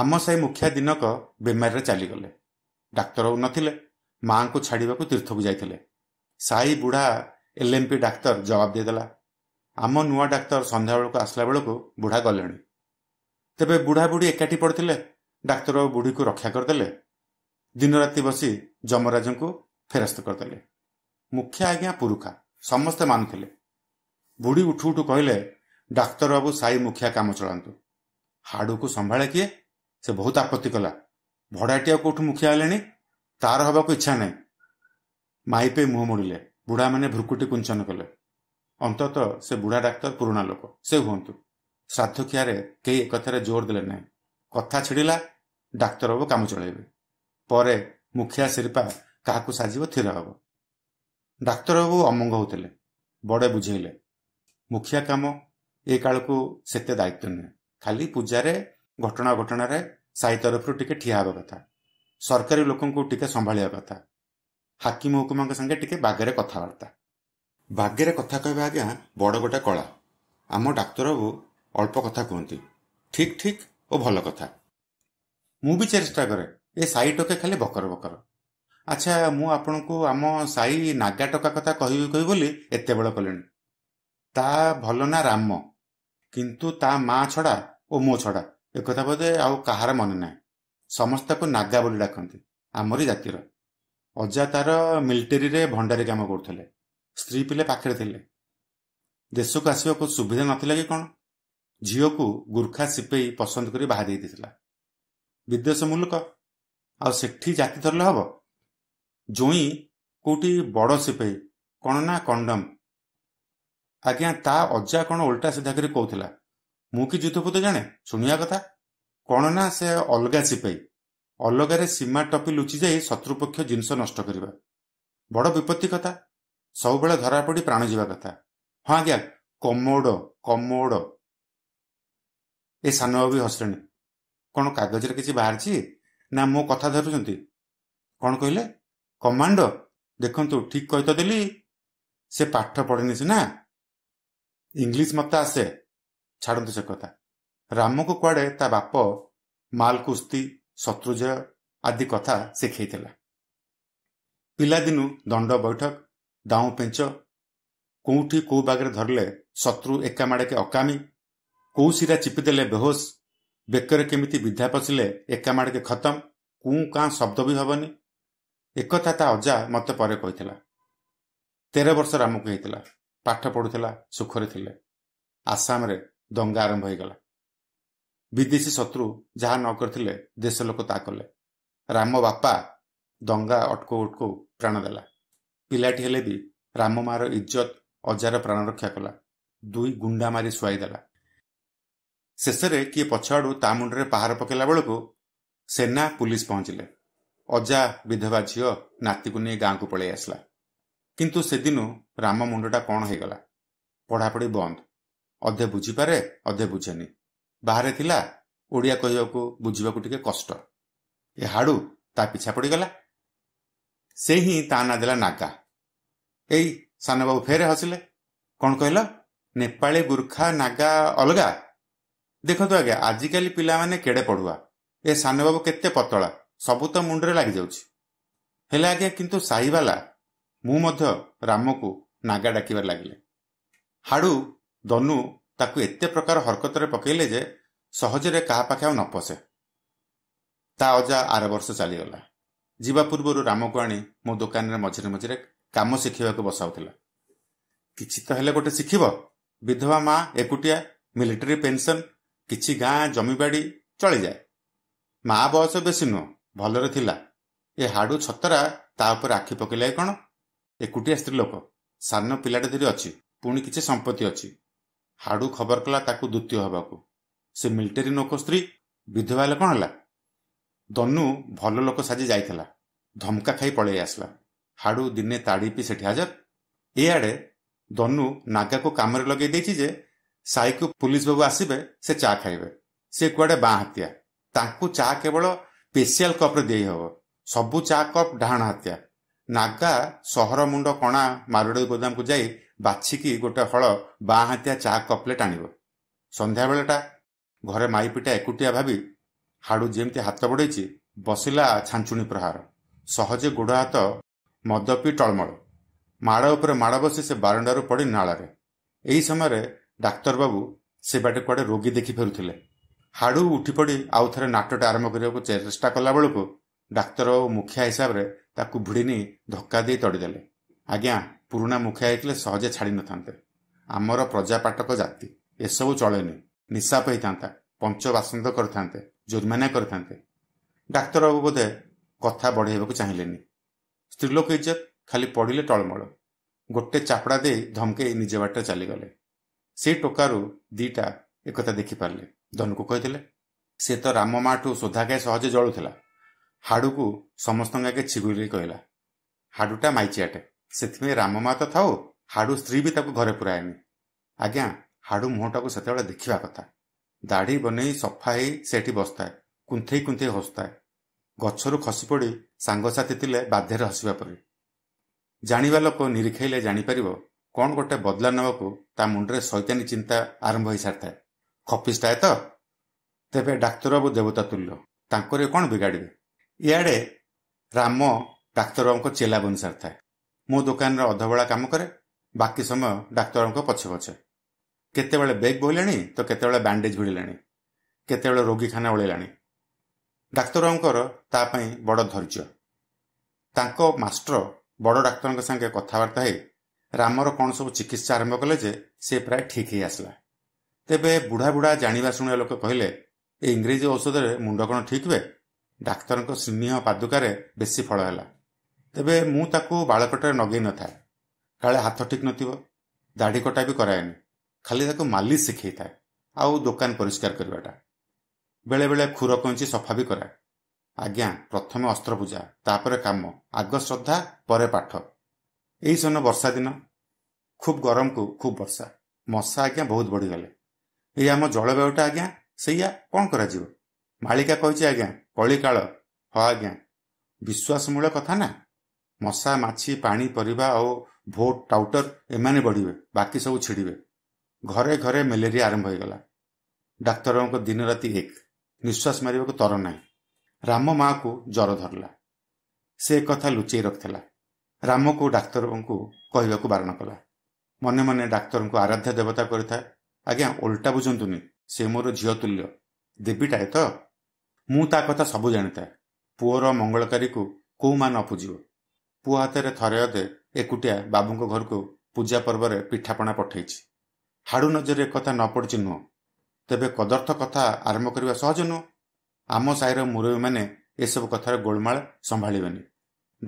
ଆମ ସାହି ମୁଖିଆ ଦିନକ ବେମାରୀରେ ଚାଲିଗଲେ ଡାକ୍ତର ହେଉ ନଥିଲେ ମାଙ୍କୁ ଛାଡ଼ିବାକୁ ତୀର୍ଥକୁ ଯାଇଥିଲେ ସାଇ ବୁଢ଼ା ଏଲ୍ଏମ୍ପି ଡାକ୍ତର ଜବାବ ଦେଇଦେଲା ଆମ ନୂଆ ଡାକ୍ତର ସନ୍ଧ୍ୟାବେଳକୁ ଆସିଲା ବେଳକୁ ବୁଢ଼ା ଗଲେଣି ତେବେ ବୁଢ଼ା ବୁଢ଼ୀ ଏକାଠି ପଡ଼ିଥିଲେ ଡାକ୍ତର ବୁଢ଼ୀକୁ ରକ୍ଷା କରିଦେଲେ ଦିନରାତି ବସି ଯମରାଜଙ୍କୁ ଫେରସ୍ତ କରିଦେଲେ ମୁଖ୍ୟ ଆଜ୍ଞା ପୁରୁଖା ସମସ୍ତେ ମାନୁଥିଲେ ବୁଢ଼ୀ ଉଠୁ ଉଠୁ କହିଲେ ଡାକ୍ତର ବାବୁ ସାଇ ମୁଖିଆ କାମ ଚଳାନ୍ତୁ ହାଡ଼ୁକୁ ସମ୍ଭାଳେ କିଏ ସେ ବହୁତ ଆପତ୍ତି କଲା ଭଡ଼ାଟି ଆଉ କେଉଁଠୁ ମୁଖିଆ ହେଲେଣି ତାର ହେବାକୁ ଇଚ୍ଛା ନାହିଁ ମାଇପ ମୁହଁ ମୋଡ଼ିଲେ ବୁଢ଼ାମାନେ ଭୃକୁଟି କୁଞ୍ଚନ କଲେ ଅନ୍ତତଃ ସେ ବୁଢ଼ା ଡାକ୍ତର ପୁରୁଣା ଲୋକ ସେ ହୁଅନ୍ତୁ ଶ୍ରାଦ୍ଧଖିଆରେ କେହି ଏକଥାରେ ଜୋର ଦେଲେ ନାହିଁ କଥା ଛିଡ଼ିଲା ଡାକ୍ତର ଡାକ୍ତରବାବୁ କାମ ଚଳାଇବେ ପରେ ମୁଖିଆ ଶିର୍ପା କାହାକୁ ସାଜିବ ଥିର ହେବ ଡାକ୍ତର ବାବୁ ଅମଙ୍ଗ ହେଉଥିଲେ ବଡ଼େ ବୁଝେଇଲେ ମୁଖିଆ କାମ ଏ କାଳକୁ ସେତେ ଦାୟିତ୍ୱ ନୁହେଁ ଖାଲି ପୂଜାରେ ଘଟଣା ଘଟଣାରେ ସାହି ତରଫରୁ ଟିକେ ଠିଆ ହେବା କଥା ସରକାରୀ ଲୋକଙ୍କୁ ଟିକେ ସମ୍ଭାଳିବା କଥା ହାକିମ ହୁକୁମାଙ୍କ ସାଙ୍ଗେ ଟିକେ ବାଗରେ କଥାବାର୍ତ୍ତା ବାଗରେ କଥା କହିବା ଆଜ୍ଞା ବଡ଼ ଗୋଟେ କଳା ଆମ ଡାକ୍ତର ବାବୁ ଅଳ୍ପ କଥା କୁହନ୍ତି ଠିକ୍ ଠିକ୍ ଓ ଭଲ କଥା ମୁଁ ବି ଚେଷ୍ଟା କରେ ଏ ସାହି ଟୋକା ଖାଲି ବକର ବକର ଆଚ୍ଛା ମୁଁ ଆପଣଙ୍କୁ ଆମ ସାହି ନାଗା ଟୋକା କଥା କହିବି କହିବି ବୋଲି ଏତେବେଳେ କଲେଣି ତା ଭଲ ନା ରାମ କିନ୍ତୁ ତା ମା ଛଡ଼ା ଓ ମୋ ଛଡ଼ା ଏକଥା ବୋଧେ ଆଉ କାହାର ମନେ ନାହିଁ ସମସ୍ତଙ୍କୁ ନାଗା ବୋଲି ଡାକନ୍ତି ଆମରି ଜାତିର ଅଜା ତାର ମିଲିଟେରୀରେ ଭଣ୍ଡାରୀ କାମ କରୁଥିଲେ ସ୍ତ୍ରୀ ପିଲେ ପାଖରେ ଥିଲେ ଦେଶକୁ ଆସିବାକୁ ସୁବିଧା ନଥିଲା କି କ'ଣ ଝିଅକୁ ଗୁର୍ଖା ସିପେଇ ପସନ୍ଦ କରି ବାହା ଦେଇଥିଲା ବିଦେଶ ମୁଲକ ଆଉ ସେଠି ଜାତି ଧରିଲେ ହବ ଜୁଇଁ କୋଉଠି ବଡ଼ ସିପେଇ କ'ଣ ନା କଣ୍ଡମ ଆଜ୍ଞା ତା ଅଜା କ'ଣ ଓଲଟା ସିଧା କରି କହୁଥିଲା ମୁଁ କି ଯୁଦ୍ଧପୁତ ଜାଣେ ଶୁଣିବା କଥା କ'ଣ ନା ସେ ଅଲଗା ସିପାହି ଅଲଗାରେ ସୀମା ଟପି ଲୁଚି ଯାଇ ଶତ୍ରୁପକ୍ଷ ଜିନିଷ ନଷ୍ଟ କରିବା ବଡ଼ ବିପତ୍ତି କଥା ସବୁବେଳେ ଧରା ପଡ଼ି ପ୍ରାଣ ଯିବା କଥା ହଁ ଆଜ୍ଞା କମୋଡ଼ କମୋଡ଼ ଏ ସାନ ବାବୁ ହସିଲେଣି କ'ଣ କାଗଜରେ କିଛି ବାହାରିଛି ନା ମୋ କଥା ଧରୁଛନ୍ତି କ'ଣ କହିଲେ କମାଣ୍ଡ ଦେଖନ୍ତୁ ଠିକ୍ କହିତ ଦେଲି ସେ ପାଠ ପଢ଼ିନି ସିନା ଇଂଲିଶ ମତେ ଆସେ ଛାଡ଼ନ୍ତୁ ସେ କଥା ରାମକୁ କୁଆଡ଼େ ତା ବାପ ମାଲ କୁସ୍ତି ଶତ୍ରୁଜୟ ଆଦି କଥା ଶିଖେଇଥିଲା ପିଲାଦିନୁ ଦଣ୍ଡ ବୈଠକ ଦାଉଁ ପେଞ୍ଚ କେଉଁଠି କେଉଁ ବାଗରେ ଧରିଲେ ଶତ୍ରୁ ଏକାମାଡ଼େକେ ଅକାମି କେଉଁ ଶିରା ଚିପିଦେଲେ ବେହୋସ ବେକରେ କେମିତି ବିଧା ପଶିଲେ ଏକାମାଡ଼େକେ ଖତମ କୁଁ କାଁ ଶବ୍ଦ ବି ହେବନି ଏକଥା ତା ଅଜା ମୋତେ ପରେ କହିଥିଲା ତେର ବର୍ଷ ରାମକୁ ହେଇଥିଲା ପାଠ ପଢ଼ୁଥିଲା ସୁଖରେ ଥିଲେ ଆସାମରେ ଦଙ୍ଗା ଆରମ୍ଭ ହୋଇଗଲା ବିଦେଶୀ ଶତ୍ରୁ ଯାହା ନ କରିଥିଲେ ଦେଶ ଲୋକ ତା କଲେ ରାମ ବାପା ଦଙ୍ଗା ଅଟକୋ ଅଟକୋ ପ୍ରାଣ ଦେଲା ପିଲାଟି ହେଲେ ବି ରାମ ମାଆର ଇଜ୍ଜତ ଅଜାର ପ୍ରାଣ ରକ୍ଷା କଲା ଦୁଇ ଗୁଣ୍ଡା ମାରି ଶୁଆଇ ଦେଲା ଶେଷରେ କିଏ ପଛଆଡ଼ୁ ତା ମୁଣ୍ଡରେ ପାହାର ପକାଇଲା ବେଳକୁ ସେନା ପୁଲିସ ପହଞ୍ଚିଲେ ଅଜା ବିଧବା ଝିଅ ନାତିକୁ ନେଇ ଗାଁକୁ ପଳେଇ ଆସିଲା କିନ୍ତୁ ସେଦିନ ରାମ ମୁଣ୍ଡଟା କ'ଣ ହେଇଗଲା ପଢ଼ାପଢ଼ି ବନ୍ଦ ଅଧେ ବୁଝିପାରେ ଅଧେ ବୁଝେନି ବାହାରେ ଥିଲା ଓଡ଼ିଆ କହିବାକୁ ବୁଝିବାକୁ ଟିକେ କଷ୍ଟ ଏ ହାଡ଼ୁ ତା ପିଛା ପଡ଼ିଗଲା ସେ ହିଁ ତା ନାଁ ଦେଲା ନାଗା ଏଇ ସାନବାବୁ ଫେରେ ହସିଲେ କ'ଣ କହିଲ ନେପାଳୀ ଗୁର୍ଖା ନାଗା ଅଲଗା ଦେଖନ୍ତୁ ଆଜ୍ଞା ଆଜିକାଲି ପିଲାମାନେ କେଡ଼େ ପଢୁଆ ଏ ସାନବାବୁ କେତେ ପତଳା ସବୁ ତ ମୁଣ୍ଡରେ ଲାଗିଯାଉଛି ହେଲେ ଆଜ୍ଞା କିନ୍ତୁ ସାହିବାଲା ମୁଁ ମଧ୍ୟ ରାମକୁ ନାଗା ଡାକିବାରେ ଲାଗିଲେ ହାଡ଼ୁ ଦନୁ ତାକୁ ଏତେ ପ୍ରକାର ହରକତରେ ପକେଇଲେ ଯେ ସହଜରେ କାହା ପାଖେ ଆଉ ନ ପଶେ ତା ଅଜା ଆର ବର୍ଷ ଚାଲିଗଲା ଯିବା ପୂର୍ବରୁ ରାମକୁ ଆଣି ମୋ ଦୋକାନରେ ମଝିରେ ମଝିରେ କାମ ଶିଖିବାକୁ ବସାଉଥିଲା କିଛି ତ ହେଲେ ଗୋଟେ ଶିଖିବ ବିଧବା ମା ଏକୁଟିଆ ମିଲିଟାରୀ ପେନ୍ସନ୍ କିଛି ଗାଁ ଜମିବାଡ଼ି ଚଳିଯାଏ ମା ବୟସ ବେଶୀ ନୁହଁ ଭଲରେ ଥିଲା ଏ ହାଡ଼ୁ ଛତରା ତା ଉପରେ ଆଖି ପକାଇଲା କ'ଣ ଏକୁଟିଆ ସ୍ତ୍ରୀ ଲୋକ ସାନ ପିଲାଟେ ଧରି ଅଛି ପୁଣି କିଛି ସମ୍ପତ୍ତି ଅଛି ହାଡ଼ୁ ଖବର କଲା ତାକୁ ଦ୍ୱିତୀୟ ହେବାକୁ ସେ ମିଲିଟାରୀ ନୋକ ସ୍ତ୍ରୀ ବିଧବା ହେଲେ କ'ଣ ହେଲା ଦନୁ ଭଲ ଲୋକ ସାଜି ଯାଇଥିଲା ଧମକା ଖାଇ ପଳେଇ ଆସିଲା ହାଡ଼ୁ ଦିନେ ତାଡ଼ି ତାଡ଼ିପି ସେଠି ହାଜର ଏଆଡ଼େ ଦନୁ ନାଗାକୁ କାମରେ ଲଗେଇ ଦେଇଛି ଯେ ସାଇକୁ ପୁଲିସ୍ ବାବୁ ଆସିବେ ସେ ଚା ଖାଇବେ ସେ କୁଆଡ଼େ ବାଁ ହାତିଆ ତାଙ୍କୁ ଚା କେବଳ ସ୍ପେସିଆଲ କପ୍ରେ ଦେଇ ହେବ ସବୁ ଚା କପ୍ ଡାହାଣ ହାତିଆ ନାଗା ସହର ମୁଣ୍ଡ କଣା ମାରୁଡ଼ି ଗୋଦାମକୁ ଯାଇ ବାଛିକି ଗୋଟେ ହଳ ବାଁ ହାତିଆ ଚା କପ୍ଲେଟ୍ ଆଣିବ ସନ୍ଧ୍ୟାବେଳେଟା ଘରେ ମାଇପିଟା ଏକୁଟିଆ ଭାବି ହାଡ଼ୁ ଯେମିତି ହାତ ବଢ଼େଇଛି ବସିଲା ଛାଞ୍ଚୁଣି ପ୍ରହାର ସହଜେ ଗୋଡ଼ ହାତ ମଦ ପିଇ ଟଳମଳ ମାଡ଼ ଉପରେ ମାଡ଼ ବସି ସେ ବାରଣ୍ଡାରୁ ପଡ଼ି ନାଳରେ ଏହି ସମୟରେ ଡାକ୍ତର ବାବୁ ସେ ବାଟେ କୁଆଡ଼େ ରୋଗୀ ଦେଖି ଫେରୁଥିଲେ ହାଡ଼ୁ ଉଠି ପଡ଼ି ଆଉ ଥରେ ନାଟଟା ଆରମ୍ଭ କରିବାକୁ ଚେଷ୍ଟା କଲାବେଳକୁ ଡାକ୍ତରବାବୁ ମୁଖିଆ ହିସାବରେ ତାକୁ ଭିଡ଼ିନି ଧକ୍କା ଦେଇ ତଡ଼ିଦେଲେ ଆଜ୍ଞା ପୁରୁଣା ମୁଖିଆ ହେଇଥିଲେ ସହଜେ ଛାଡ଼ି ନଥାନ୍ତେ ଆମର ପ୍ରଜାପାଟକ ଜାତି ଏସବୁ ଚଳେନି ନିଶାପ ହେଇଥାନ୍ତା ପଞ୍ଚବାସନ୍ତ କରିଥାନ୍ତେ ଜୋରିମାନା କରିଥାନ୍ତେ ଡାକ୍ତର ବାବୁ ବୋଧେ କଥା ବଢ଼େଇବାକୁ ଚାହିଁଲେନି ସ୍ତ୍ରୀଲୋକ ଇଜ୍ଜତ ଖାଲି ପଡ଼ିଲେ ଟଳମଳ ଗୋଟେ ଚାପଡ଼ା ଦେଇ ଧମକେଇ ନିଜ ବାଟରେ ଚାଲିଗଲେ ସେ ଟୋକାରୁ ଦିଟା ଏକଥା ଦେଖିପାରିଲେ ଧନୁକୁ କହିଥିଲେ ସେ ତ ରାମ ମାଠୁ ସୋଧା ସୋଧାକାଏ ସହଜେ ଜଳୁଥିଲା ହାଡ଼ୁକୁ ସମସ୍ତଙ୍କ ଆଗେ ଛିଗୁରି କହିଲା ହାଡ଼ୁଟା ମାଇଚିଆଟେ ସେଥିପାଇଁ ରାମମା ତ ଥାଉ ହାଡ଼ୁ ସ୍ତ୍ରୀ ବି ତାକୁ ଘରେ ପୁରାଏନି ଆଜ୍ଞା ହାଡ଼ୁ ମୁହଁଟାକୁ ସେତେବେଳେ ଦେଖିବା କଥା ଦାଢ଼ି ବନେଇ ସଫା ହେଇ ସେଠି ବସିଥାଏ କୁନ୍ଥେଇ କୁନ୍ଥେଇ ହସୁଥାଏ ଗଛରୁ ଖସି ପଡ଼ି ସାଙ୍ଗସାଥି ଥିଲେ ବାଧ୍ୟରେ ହସିବା ପରେ ଜାଣିବା ଲୋକ ନିରୀକ୍ଷାଇଲେ ଜାଣିପାରିବ କ'ଣ ଗୋଟେ ବଦଲା ନେବାକୁ ତା ମୁଣ୍ଡରେ ସୈତାନୀ ଚିନ୍ତା ଆରମ୍ଭ ହୋଇସାରିଥାଏ ଖପିସ୍ଟାଏ ତ ତେବେ ଡାକ୍ତର ବାବୁ ଦେବତା ତୁଲ୍ୟ ତାଙ୍କରେ କ'ଣ ବିଗାଡ଼ିବେ ଇଆଡ଼େ ରାମ ଡାକ୍ତରବାବୁଙ୍କ ଚେଲା ବନି ସାରିଥାଏ ମୋ ଦୋକାନରେ ଅଧବେଳା କାମ କରେ ବାକି ସମୟ ଡାକ୍ତରଙ୍କ ପଛେ ପଛେ କେତେବେଳେ ବେଗ୍ ବୋଇଲେଣି ତ କେତେବେଳେ ବ୍ୟାଣ୍ଡେଜ୍ ଭିଡ଼ିଲେଣି କେତେବେଳେ ରୋଗୀଖାନା ଓଳେଇଲାଣି ଡାକ୍ତରଙ୍କର ତା ପାଇଁ ବଡ଼ ଧୈର୍ଯ୍ୟ ତାଙ୍କ ମାଷ୍ଟର ବଡ଼ ଡାକ୍ତରଙ୍କ ସାଙ୍ଗେ କଥାବାର୍ତ୍ତା ହୋଇ ରାମର କ'ଣ ସବୁ ଚିକିତ୍ସା ଆରମ୍ଭ କଲେ ଯେ ସେ ପ୍ରାୟ ଠିକ୍ ହୋଇ ଆସିଲା ତେବେ ବୁଢ଼ା ବୁଢ଼ା ଜାଣିବା ଶୁଣିବା ଲୋକ କହିଲେ ଏ ଇଂରେଜୀ ଔଷଧରେ ମୁଣ୍ଡ କ'ଣ ଠିକ୍ ହୁଏ ଡାକ୍ତରଙ୍କ ସ୍ନେହ ପାଦୁକାରେ ବେଶୀ ଫଳ ହେଲା ତେବେ ମୁଁ ତାକୁ ବାଳକଟାରେ ଲଗେଇ ନଥାଏ କାଳେ ହାତ ଠିକ୍ ନଥିବ ଦାଢ଼ି କଟା ବି କରାଏନି ଖାଲି ତାକୁ ମାଲି ଶିଖେଇଥାଏ ଆଉ ଦୋକାନ ପରିଷ୍କାର କରିବାଟା ବେଳେବେଳେ ଖୁର କଇଁଚି ସଫା ବି କରାଏ ଆଜ୍ଞା ପ୍ରଥମେ ଅସ୍ତ୍ର ପୂଜା ତାପରେ କାମ ଆଗ ଶ୍ରଦ୍ଧା ପରେ ପାଠ ଏହି ସମୟ ବର୍ଷା ଦିନ ଖୁବ୍ ଗରମକୁ ଖୁବ୍ ବର୍ଷା ମଶା ଆଜ୍ଞା ବହୁତ ବଢ଼ିଗଲେ ଏଇ ଆମ ଜଳବାୟୁଟା ଆଜ୍ଞା ସେଇଆ କ'ଣ କରାଯିବ ମାଳିକା କହିଛି ଆଜ୍ଞା କଳିକାଳ ହଁ ଆଜ୍ଞା ବିଶ୍ୱାସମୂଳ କଥା ନା ମଶା ମାଛି ପାଣି ପରିବା ଆଉ ଭୋଟ ଟାଉଟର ଏମାନେ ବଢ଼ିବେ ବାକି ସବୁ ଛିଡ଼ିବେ ଘରେ ଘରେ ମ୍ୟାଲେରିଆ ଆରମ୍ଭ ହୋଇଗଲା ଡାକ୍ତରଙ୍କ ଦିନ ରାତି ଏକ ନିଶ୍ୱାସ ମାରିବାକୁ ତର ନାହିଁ ରାମ ମାଆକୁ ଜ୍ୱର ଧରିଲା ସେ କଥା ଲୁଚେଇ ରଖିଥିଲା ରାମକୁ ଡାକ୍ତରଙ୍କୁ କହିବାକୁ ବାରଣ କଲା ମନେ ମନେ ଡାକ୍ତରଙ୍କୁ ଆରାଧ୍ୟ ଦେବତା କରିଥାଏ ଆଜ୍ଞା ଓଲଟା ବୁଝନ୍ତୁନି ସେ ମୋର ଝିଅ ତୁଲ୍ୟ ଦେବୀଟାଏ ତ ମୁଁ ତା କଥା ସବୁ ଜାଣିଥାଏ ପୁଅର ମଙ୍ଗଳକାରୀକୁ କେଉଁ ମା' ନ ପୂଜିବ ପୁଅ ହାତରେ ଥରେ ଅଧେ ଏକୁଟିଆ ବାବୁଙ୍କ ଘରକୁ ପୂଜା ପର୍ବରେ ପିଠାପଣା ପଠେଇଛି ହାଡ଼ୁ ନଜରରେ ଏକଥା ନ ପଡ଼ିଛି ନୁହଁ ତେବେ କଦର୍ଥ କଥା ଆରମ୍ଭ କରିବା ସହଜ ନୁହଁ ଆମ ସାହିର ମୁରବୀମାନେ ଏସବୁ କଥାର ଗୋଳମାଳ ସମ୍ଭାଳିବେନି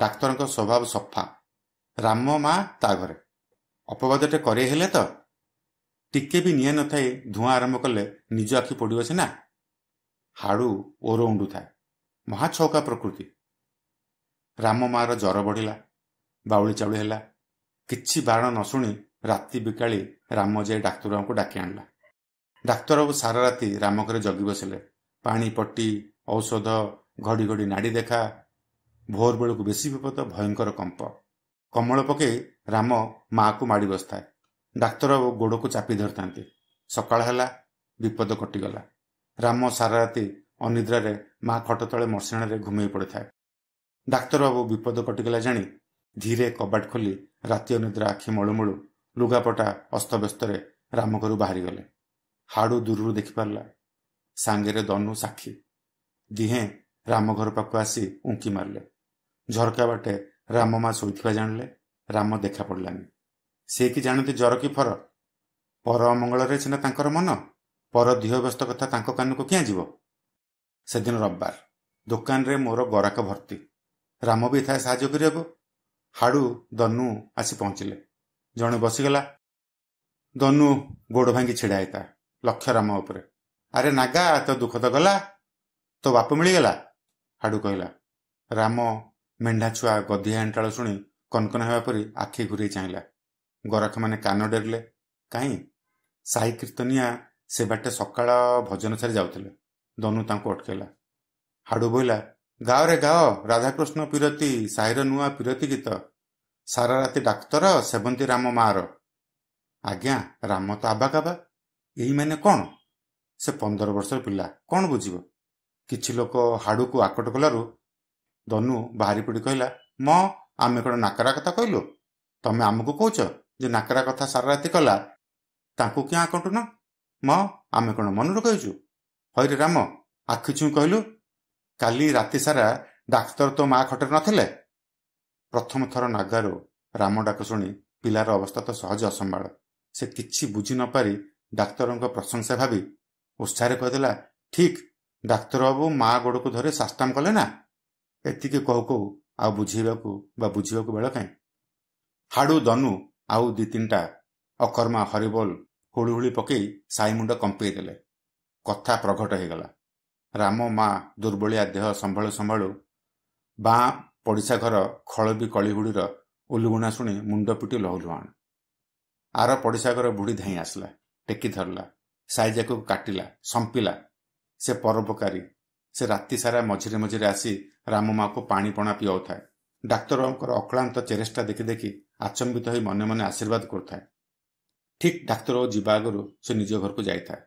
ଡାକ୍ତରଙ୍କ ସ୍ୱଭାବ ସଫା ରାମ ମା ତା ଘରେ ଅପବାଦଟେ କରେଇ ହେଲେ ତ ଟିକେ ବି ନିଆଁ ନଥାଇ ଧୂଆଁ ଆରମ୍ଭ କଲେ ନିଜ ଆଖି ପଡ଼ିବ ସିନା ହାଡ଼ୁ ଓର ଉଣ୍ଡୁଥାଏ ମହାଛଉକା ପ୍ରକୃତି ରାମ ମା'ର ଜର ବଢ଼ିଲା ବାଉଳି ଚାଉଳି ହେଲା କିଛି ବାରଣ ନ ଶୁଣି ରାତି ବିକାଳି ରାମ ଯାଇ ଡାକ୍ତର ବାବୁଙ୍କୁ ଡାକି ଆଣିଲା ଡାକ୍ତର ବାବୁ ସାରା ରାତି ରାମ ଘରେ ଜଗି ବସିଲେ ପାଣି ପଟି ଔଷଧ ଘଡ଼ି ଘଡ଼ି ନାଡ଼ି ଦେଖା ଭୋର ବେଳକୁ ବେଶୀ ବିପଦ ଭୟଙ୍କର କମ୍ପ କମଳ ପକାଇ ରାମ ମା'କୁ ମାଡ଼ି ବସିଥାଏ ଡାକ୍ତର ବାବୁ ଗୋଡ଼କୁ ଚାପି ଧରିଥାନ୍ତି ସକାଳ ହେଲା ବିପଦ କଟିଗଲା ରାମ ସାରା ରାତି ଅନିଦ୍ରାରେ ମା ଖଟ ତଳେ ମସିଣାରେ ଘୁମେଇ ପଡ଼ିଥାଏ ଡାକ୍ତର ବାବୁ ବିପଦ କଟିଗଲା ଜାଣି ଧୀରେ କବାଟ ଖୋଲି ରାତି ଅନିଦ୍ରା ଆଖି ମଳୁମୂଳୁ ଲୁଗାପଟା ଅସ୍ତବ୍ୟସ୍ତରେ ରାମଘରୁ ବାହାରିଗଲେ ହାଡ଼ୁ ଦୂରରୁ ଦେଖିପାରିଲା ସାଙ୍ଗରେ ଦନୁ ସାକ୍ଷୀ ଦିହେଁ ରାମଘର ପାଖକୁ ଆସି ଉଙ୍କି ମାରିଲେ ଝରକା ବାଟେ ରାମ ମା ଶୋଇଥିବା ଜାଣିଲେ ରାମ ଦେଖା ପଡ଼ିଲାନି ସେ କି ଜାଣନ୍ତି ଜର କି ଫର ପର ଅମଙ୍ଗଳରେ ସିନା ତାଙ୍କର ମନ ପର ଦେହ ବ୍ୟସ୍ତ କଥା ତାଙ୍କ କାନକୁ କିଆଁ ଯିବ ସେଦିନ ରବିବାର ଦୋକାନରେ ମୋର ଗରାକ ଭର୍ତ୍ତି ରାମ ବି ଏଥାରେ ସାହାଯ୍ୟ କରିବାକୁ ହାଡ଼ୁ ଦନୁ ଆସି ପହଞ୍ଚିଲେ ଜଣେ ବସିଗଲା ଦନୁ ଗୋଡ଼ ଭାଙ୍ଗି ଛିଡ଼ା ହେଇତା ଲକ୍ଷ୍ୟ ରାମ ଉପରେ ଆରେ ନାଗା ତୋ ଦୁଃଖ ତ ଗଲା ତୋ ବାପ ମିଳିଗଲା ହାଡ଼ୁ କହିଲା ରାମ ମେଣ୍ଢା ଛୁଆ ଗଧିଆ ହେଣ୍ଟାଳ ଶୁଣି କନକନ ହେବା ପରି ଆଖି ଘୁରେଇ ଚାହିଁଲା ଗରାଖମାନେ କାନ ଡେରିଲେ କାହିଁ ସାଇ କୀର୍ତ୍ତନିଆ ସେ ବାଟେ ସକାଳ ଭଜନ ସାରି ଯାଉଥିଲେ ଦନୁ ତାଙ୍କୁ ଅଟକେଇଲା ହାଡ଼ୁ ବୋଇଲା ଗାଓରେ ଗାଓ ରାଧାକୃଷ୍ଣ ପିରତି ସାହିର ନୂଆ ପିରତି ଗୀତ ସାରା ରାତି ଡାକ୍ତର ସେବନ୍ତି ରାମ ମା'ର ଆଜ୍ଞା ରାମ ତ ଆବା କାବା ଏଇମାନେ କ'ଣ ସେ ପନ୍ଦର ବର୍ଷର ପିଲା କ'ଣ ବୁଝିବ କିଛି ଲୋକ ହାଡ଼ୁକୁ ଆକଟ କଲାରୁ ଦନୁ ବାହାରି ପଡ଼ି କହିଲା ମ ଆମେ କ'ଣ ନାକରା କଥା କହିଲୁ ତମେ ଆମକୁ କହୁଛ ଯେ ନାକରା କଥା ସାରା ରାତି କଲା ତାଙ୍କୁ କିଏ ଆକଟୁନ ମ ଆମେ କ'ଣ ମନରୁ କହିଛୁ ହଇରେ ରାମ ଆଖି ଛୁଇଁ କହିଲୁ କାଲି ରାତି ସାରା ଡାକ୍ତର ତୋ ମା ଖଟରେ ନଥିଲେ ପ୍ରଥମ ଥର ନାଗାରୁ ରାମ ଡାକ ଶୁଣି ପିଲାର ଅବସ୍ଥା ତ ସହଜ ଅସମ୍ଭାଳ ସେ କିଛି ବୁଝି ନ ପାରି ଡାକ୍ତରଙ୍କ ପ୍ରଶଂସା ଭାବି ଉତ୍ସାହରେ କହିଦେଲା ଠିକ୍ ଡାକ୍ତର ବାବୁ ମା ଗୋଡ଼କୁ ଧରି ସାସ୍ତାମ କଲେ ନା ଏତିକି କହୁ କହୁ ଆଉ ବୁଝେଇବାକୁ ବା ବୁଝିବାକୁ ବେଳ କାହିଁ ହାଡ଼ୁ ଦନୁ ଆଉ ଦୁଇ ତିନିଟା ଅକର୍ମା ହରିବୋଲ ହୁଳୁହୁଳି ପକାଇ ସାଇମୁଣ୍ଡ କମ୍ପେଇ ଦେଲେ କଥା ପ୍ରଘଟ ହୋଇଗଲା ରାମ ମା ଦୁର୍ବଳିଆ ଦେହ ସମ୍ଭାଳୁ ସମ୍ଭାଳୁ ବାଁ ପଡ଼ିଶା ଘର ଖଳବି କଳିଗୁଡ଼ିର ଉଲୁଗୁଣା ଶୁଣି ମୁଣ୍ଡ ପିଟି ଲହୁଲୁହାଣ ଆର ପଡ଼ିଶା ଘର ବୁଢ଼ୀ ଧାଇଁ ଆସିଲା ଟେକି ଧରିଲା ସାଇଜାକୁ କାଟିଲା ସମ୍ପିଲା ସେ ପରୋପକାରୀ ସେ ରାତି ସାରା ମଝିରେ ମଝିରେ ଆସି ରାମ ମା'କୁ ପାଣି ପଣା ପିଅଉଥାଏ ଡାକ୍ତରଙ୍କର ଅକ୍ଳାନ୍ତ ଚେରେଷ୍ଟା ଦେଖି ଦେଖି ଆଚମ୍ବିତ ହୋଇ ମନେ ମନେ ଆଶୀର୍ବାଦ କରୁଥାଏ ଠିକ୍ ଡାକ୍ତର ଯିବା ଆଗରୁ ସେ ନିଜ ଘରକୁ ଯାଇଥାଏ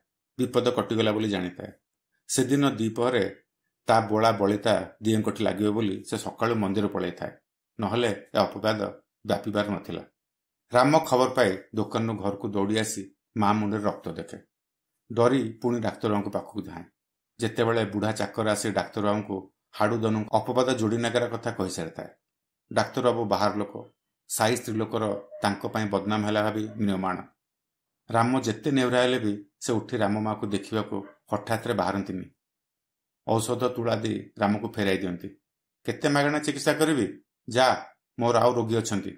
ବିପଦ କଟିଗଲା ବୋଲି ଜାଣିଥାଏ ସେଦିନ ଦ୍ୱିପହରେ ତା ବୋଳା ବଳିତା ଦିଅଙ୍କଠି ଲାଗିବ ବୋଲି ସେ ସକାଳୁ ମନ୍ଦିର ପଳାଇଥାଏ ନହେଲେ ଏ ଅପବାଦ ବ୍ୟାପିବାର ନଥିଲା ରାମ ଖବର ପାଇ ଦୋକାନରୁ ଘରକୁ ଦୌଡ଼ି ଆସି ମା ମୁଣ୍ଡରେ ରକ୍ତ ଦେଖେ ଡରି ପୁଣି ଡାକ୍ତରବାବୁଙ୍କ ପାଖକୁ ଯାଏ ଯେତେବେଳେ ବୁଢ଼ା ଚାକର ଆସି ଡାକ୍ତରବାବୁଙ୍କୁ ହାଡ଼ୁଦନୁ ଅପବାଦ ଯୋଡ଼ି ନାଗାର କଥା କହିସାରିଥାଏ ଡାକ୍ତରବାବୁ ବାହାର ଲୋକ ସାଇ ସ୍ତ୍ରୀ ଲୋକର ତାଙ୍କ ପାଇଁ ବଦନାମ ହେଲା ଭାବି ନିୟମାଣ ରାମ ଯେତେ ନେହୁରା ହେଲେ ବି ସେ ଉଠି ରାମ ମାଆକୁ ଦେଖିବାକୁ ହଠାତ୍ରେ ବାହାରନ୍ତିନି ଔଷଧ ତୁଳା ଦେଇ ରାମକୁ ଫେରାଇ ଦିଅନ୍ତି କେତେ ମାଗଣା ଚିକିତ୍ସା କରିବି ଯା ମୋର ଆଉ ରୋଗୀ ଅଛନ୍ତି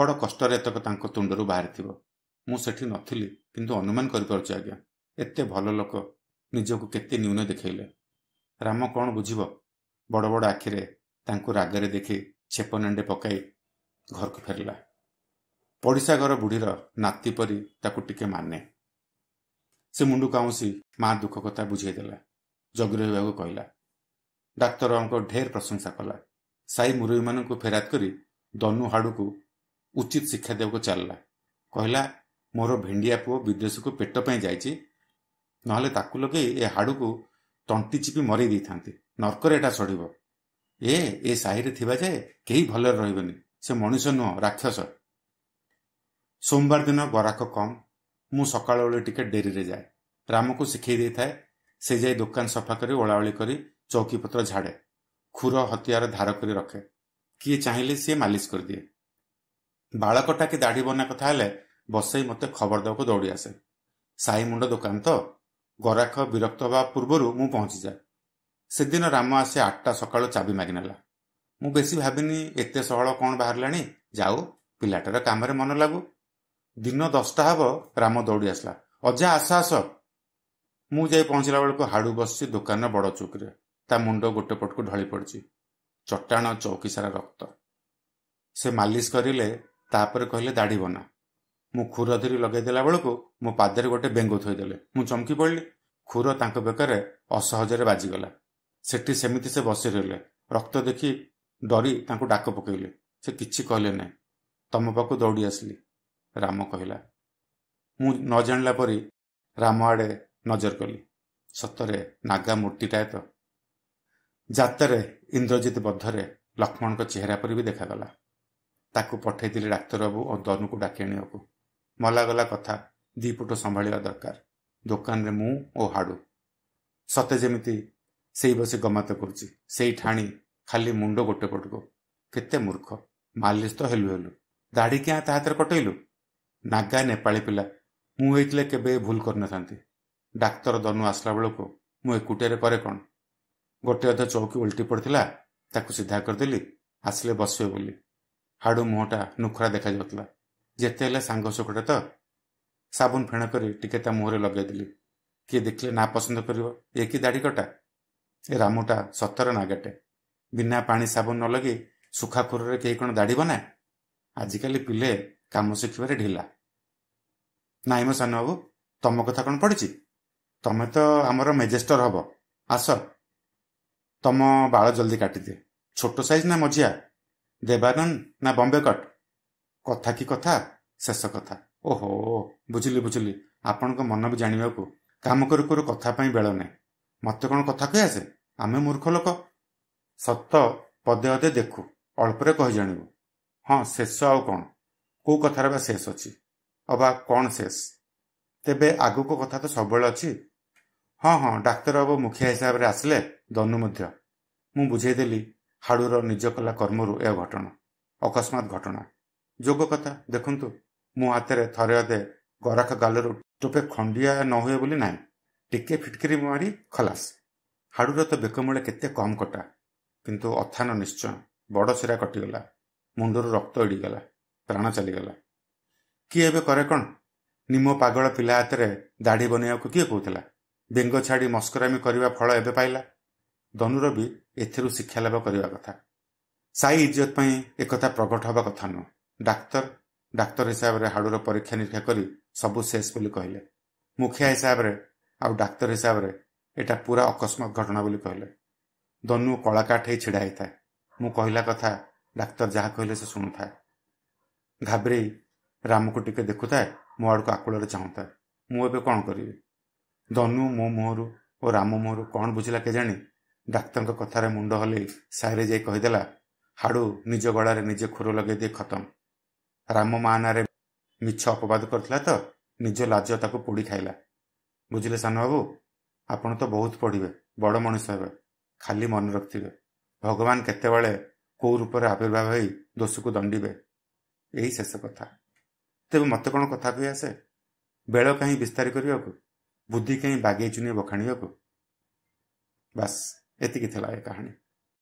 ବଡ଼ କଷ୍ଟରେ ଏତକ ତାଙ୍କ ତୁଣ୍ଡରୁ ବାହାରିଥିବ ମୁଁ ସେଠି ନଥିଲି କିନ୍ତୁ ଅନୁମାନ କରିପାରୁଛି ଆଜ୍ଞା ଏତେ ଭଲ ଲୋକ ନିଜକୁ କେତେ ନ୍ୟୁନ ଦେଖାଇଲେ ରାମ କ'ଣ ବୁଝିବ ବଡ଼ ବଡ଼ ଆଖିରେ ତାଙ୍କୁ ରାଗରେ ଦେଖି ଛେପନାଣ୍ଡେ ପକାଇ ଘରକୁ ଫେରିଲା ପଡ଼ିଶା ଘର ବୁଢ଼ୀର ନାତି ପରି ତାକୁ ଟିକେ ମାନେ ସେ ମୁଣ୍ଡୁ କାଉଁଶୀ ମା ଦୁଃଖ କଥା ଦେଲା ଜଗି ରହିବାକୁ କହିଲା ଡାକ୍ତର ଅଙ୍କ ଢେର ପ୍ରଶଂସା କଲା ସାହି ମୁରବୀମାନଙ୍କୁ ଫେରାତ କରି ଦନୁ ହାଡ଼ୁକୁ ଉଚିତ ଶିକ୍ଷା ଦେବାକୁ ଚାଲିଲା କହିଲା ମୋର ଭେଣ୍ଡିଆ ପୁଅ ବିଦେଶକୁ ପେଟ ପାଇଁ ଯାଇଛି ନହେଲେ ତାକୁ ଲଗେଇ ଏ ହାଡ଼ୁକୁ ତଣ୍ଟି ଚିପି ମରେଇ ଦେଇଥାନ୍ତି ନର୍କରେ ଏଟା ଚଢ଼ିବ ଏ ଏ ସାହିରେ ଥିବା ଯାଏ କେହି ଭଲରେ ରହିବନି ସେ ମଣିଷ ନୁହଁ ରାକ୍ଷସ ସୋମବାର ଦିନ ବରାକ କମ୍ ମୁଁ ସକାଳ ବେଳେ ଟିକେ ଡେରିରେ ଯାଏ ରାମକୁ ଶିଖେଇ ଦେଇଥାଏ ସେ ଯାଇ ଦୋକାନ ସଫା କରି ଓଳାଓଳି କରି ଚୌକିପତ୍ର ଝାଡ଼େ ଖୁର ହତିଆର ଧାର କରି ରଖେ କିଏ ଚାହିଁଲେ ସିଏ ମାଲିସ କରିଦିଏ ବାଳକଟା କି ଦାଢ଼ି ବନା କଥା ହେଲେ ବସେଇ ମୋତେ ଖବର ଦେବାକୁ ଦୌଡ଼ି ଆସେ ସାହି ମୁଣ୍ଡ ଦୋକାନ ତ ଗରାଖ ବିରକ୍ତ ହେବା ପୂର୍ବରୁ ମୁଁ ପହଞ୍ଚିଯାଏ ସେଦିନ ରାମ ଆସି ଆଠଟା ସକାଳୁ ଚାବି ମାଗିନେଲା ମୁଁ ବେଶୀ ଭାବିନି ଏତେ ସହଳ କ'ଣ ବାହାରିଲାଣି ଯାଉ ପିଲାଟାର କାମରେ ମନ ଲାଗୁ ଦିନ ଦଶଟା ହେବ ରାମ ଦୌଡ଼ି ଆସିଲା ଅଜା ଆସ ଆସ ମୁଁ ଯାଇ ପହଞ୍ଚିଲା ବେଳକୁ ହାଡ଼ୁ ବସିଛି ଦୋକାନର ବଡ଼ ଚୁକରେ ତା ମୁଣ୍ଡ ଗୋଟେ ପଟକୁ ଢଳି ପଡ଼ିଛି ଚଟାଣ ଚୌକି ସାରା ରକ୍ତ ସେ ମାଲିସ୍ କରିଲେ ତାପରେ କହିଲେ ଦାଢ଼ିବ ନା ମୁଁ ଖୁର ଧରି ଲଗାଇ ଦେଲା ବେଳକୁ ମୋ ପାଦରେ ଗୋଟେ ବେଙ୍ଗୁ ଥୋଇଦେଲେ ମୁଁ ଚମକି ପଡ଼ିଲି ଖୁର ତାଙ୍କ ବେକରେ ଅସହଜରେ ବାଜିଗଲା ସେଠି ସେମିତି ସେ ବସି ରହିଲେ ରକ୍ତ ଦେଖି ଡରି ତାଙ୍କୁ ଡାକ ପକାଇଲେ ସେ କିଛି କହିଲେ ନାହିଁ ତମ ପାଖକୁ ଦୌଡ଼ି ଆସିଲି ରାମ କହିଲା ମୁଁ ନ ଜାଣିଲା ପରି ରାମ ଆଡ଼େ ନଜର କଲି ସତରେ ନାଗା ମୂର୍ତ୍ତିଟାଏ ତ ଜାତରେ ଇନ୍ଦ୍ରଜିତ ବଦ୍ଧରେ ଲକ୍ଷ୍ମଣଙ୍କ ଚେହେରା ପରି ବି ଦେଖାଗଲା ତାକୁ ପଠାଇଥିଲି ବାବୁ ଓ ଦନୁକୁ ଡାକି ଆଣିବାକୁ ମଲାଗଲା କଥା ଦୁଇ ପଟ ସମ୍ଭାଳିବା ଦରକାର ଦୋକାନରେ ମୁଁ ଓ ହାଡ଼ୁ ସତେ ଯେମିତି ସେଇ ବସି ଗମାତ କରୁଛି ସେଇ ଠାଣି ଖାଲି ମୁଣ୍ଡ ଗୋଟେ ପଟକୁ କେତେ ମୂର୍ଖ ମାଲିସ୍ ତ ହେଲୁ ହେଲୁ ଦାଢ଼ି କିଆଁ ତା ହାତରେ କଟେଇଲୁ ନାଗା ନେପାଳୀ ପିଲା ମୁଁ ହେଇଥିଲେ କେବେ ଭୁଲ କରିନଥାନ୍ତି ଡାକ୍ତର ଦନୁ ଆସିଲା ବେଳକୁ ମୁଁ ଏକୁଟିଆରେ କରେ କ'ଣ ଗୋଟିଏ ଅଧ ଚୌକି ଓଲଟି ପଡ଼ିଥିଲା ତାକୁ ସିଧା କରିଦେଲି ଆସିଲେ ବସିବେ ବୋଲି ହାଡ଼ୁ ମୁହଁଟା ନୁଖରା ଦେଖାଯାଉଥିଲା ଯେତେ ହେଲେ ସାଙ୍ଗ ସୁଖଟେ ତ ସାବୁନ ଫେଣ କରି ଟିକେ ତା ମୁହଁରେ ଲଗାଇଦେଲି କିଏ ଦେଖିଲେ ନା ପସନ୍ଦ କରିବ ଏ କି ଦାଢ଼ିକଟା ଏ ରାମୁଟା ସତର ନା ଗାଟେ ବିନା ପାଣି ସାବୁନ ନ ଲଗେଇ ସୁଖାଖୁରରେ କେହି କ'ଣ ଦାଢ଼ିବ ନା ଆଜିକାଲି ପିଲେ କାମ ଶିଖିବାରେ ଢିଲା ନାଇଁ ମୋ ସାନ ବାବୁ ତମ କଥା କ'ଣ ପଡ଼ିଛି ତମେ ତ ଆମର ମେଜେଷ୍ଟର ହବ ଆସ ତମ ବାଳ ଜଲ୍ଦି କାଟିଦିଏ ଛୋଟ ସାଇଜ୍ ନା ମଝିଆ ଦେବାନନ୍ ନା ବମ୍ବେ କଟ କଥା କି କଥା ଶେଷ କଥା ଓହୋ ବୁଝିଲି ବୁଝିଲି ଆପଣଙ୍କ ମନ ବି ଜାଣିବାକୁ କାମ କରୁ କରୁ କଥା ପାଇଁ ବେଳ ନାହିଁ ମୋତେ କ'ଣ କଥା କହିବା ସେ ଆମେ ମୂର୍ଖ ଲୋକ ସତ ପଦେ ଅଦେ ଦେଖୁ ଅଳ୍ପରେ କହି ଜାଣିବୁ ହଁ ଶେଷ ଆଉ କ'ଣ କେଉଁ କଥାରେ ବା ଶେଷ ଅଛି ଅବା କ'ଣ ଶେଷ ତେବେ ଆଗକୁ କଥା ତ ସବୁବେଳେ ଅଛି ହଁ ହଁ ଡାକ୍ତର ବାବୁ ମୁଖିଆ ହିସାବରେ ଆସିଲେ ଦନୁ ମଧ୍ୟ ମୁଁ ବୁଝେଇଦେଲି ହାଡ଼ୁର ନିଜ କଲା କର୍ମରୁ ଏ ଘଟଣା ଅକସ୍ମାତ ଘଟଣା ଯୋଗ କଥା ଦେଖନ୍ତୁ ମୋ ହାତରେ ଥରେ ଅଧେ ଗରାଖ ଗାଲରୁ ଟୋପେ ଖଣ୍ଡିଆ ନ ହୁଏ ବୋଲି ନାହିଁ ଟିକେ ଫିଟକିରି ମାରି ଖଲାସ ହାଡ଼ୁର ତ ବେକମୂଳେ କେତେ କମ୍ କଟା କିନ୍ତୁ ଅଥାନ ନିଶ୍ଚୟ ବଡ଼ ସେରା କଟିଗଲା ମୁଣ୍ଡରୁ ରକ୍ତ ଇଡ଼ିଗଲା ପ୍ରାଣ ଚାଲିଗଲା କିଏ ଏବେ କରେ କ'ଣ ନିମ ପାଗଳ ପିଲା ହାତରେ ଦାଢ଼ି ବନେଇବାକୁ କିଏ କହୁଥିଲା ବେଙ୍ଗ ଛାଡ଼ି ମସ୍କରାମି କରିବା ଫଳ ଏବେ ପାଇଲା ଧନୁର ବି ଏଥିରୁ ଶିକ୍ଷାଲାଭ କରିବା କଥା ସାଇ ଇଜ୍ଜତ ପାଇଁ ଏକଥା ପ୍ରଘଟ ହେବା କଥା ନୁହଁ ଡାକ୍ତର ଡାକ୍ତର ହିସାବରେ ହାଡ଼ୁର ପରୀକ୍ଷା ନିରୀକ୍ଷା କରି ସବୁ ଶେଷ ବୋଲି କହିଲେ ମୁଖିଆ ହିସାବରେ ଆଉ ଡାକ୍ତର ହିସାବରେ ଏଇଟା ପୁରା ଅକସ୍ମାତ ଘଟଣା ବୋଲି କହିଲେ ଦନୁ କଳାକାଠ ହେଇ ଛିଡ଼ା ହେଇଥାଏ ମୁଁ କହିଲା କଥା ଡାକ୍ତର ଯାହା କହିଲେ ସେ ଶୁଣୁଥାଏ ଘାବରେଇ ରାମକୁ ଟିକେ ଦେଖୁଥାଏ ମୋ ଆଡ଼କୁ ଆକୁଳରେ ଚାହୁଁଥାଏ ମୁଁ ଏବେ କ'ଣ କରିବି ଧନୁ ମୋ ମୁହଁରୁ ଓ ରାମ ମୁହଁରୁ କ'ଣ ବୁଝିଲା କେଜାଣି ଡାକ୍ତରଙ୍କ କଥାରେ ମୁଣ୍ଡ ହଲେଇ ସାହିରେ ଯାଇ କହିଦେଲା ହାଡ଼ୁ ନିଜ ଗଳାରେ ନିଜେ ଖୁର ଲଗାଇ ଦେଇ ଖତମ ରାମ ମା ନାଁରେ ମିଛ ଅପବାଦ କରିଥିଲା ତ ନିଜ ଲାଜ ତାକୁ ପୋଡ଼ି ଖାଇଲା ବୁଝିଲେ ସାନ ବାବୁ ଆପଣ ତ ବହୁତ ପଢ଼ିବେ ବଡ଼ ମଣିଷ ହେବେ ଖାଲି ମନେ ରଖିଥିବେ ଭଗବାନ କେତେବେଳେ କେଉଁ ରୂପରେ ଆବିର୍ଭାବ ହୋଇ ଦୋଷକୁ ଦଣ୍ଡିବେ ଏହି ଶେଷ କଥା ତେବେ ମୋତେ କ'ଣ କଥା କହି ଆସେ ବେଳ କାହିଁ ବିସ୍ତାର କରିବାକୁ ବୁଦ୍ଧି କାହିଁ ବାଗେଇଚୁନି ବଖାଣିବାକୁ ବାସ୍ ଏତିକି ଥିଲା ଏ କାହାଣୀ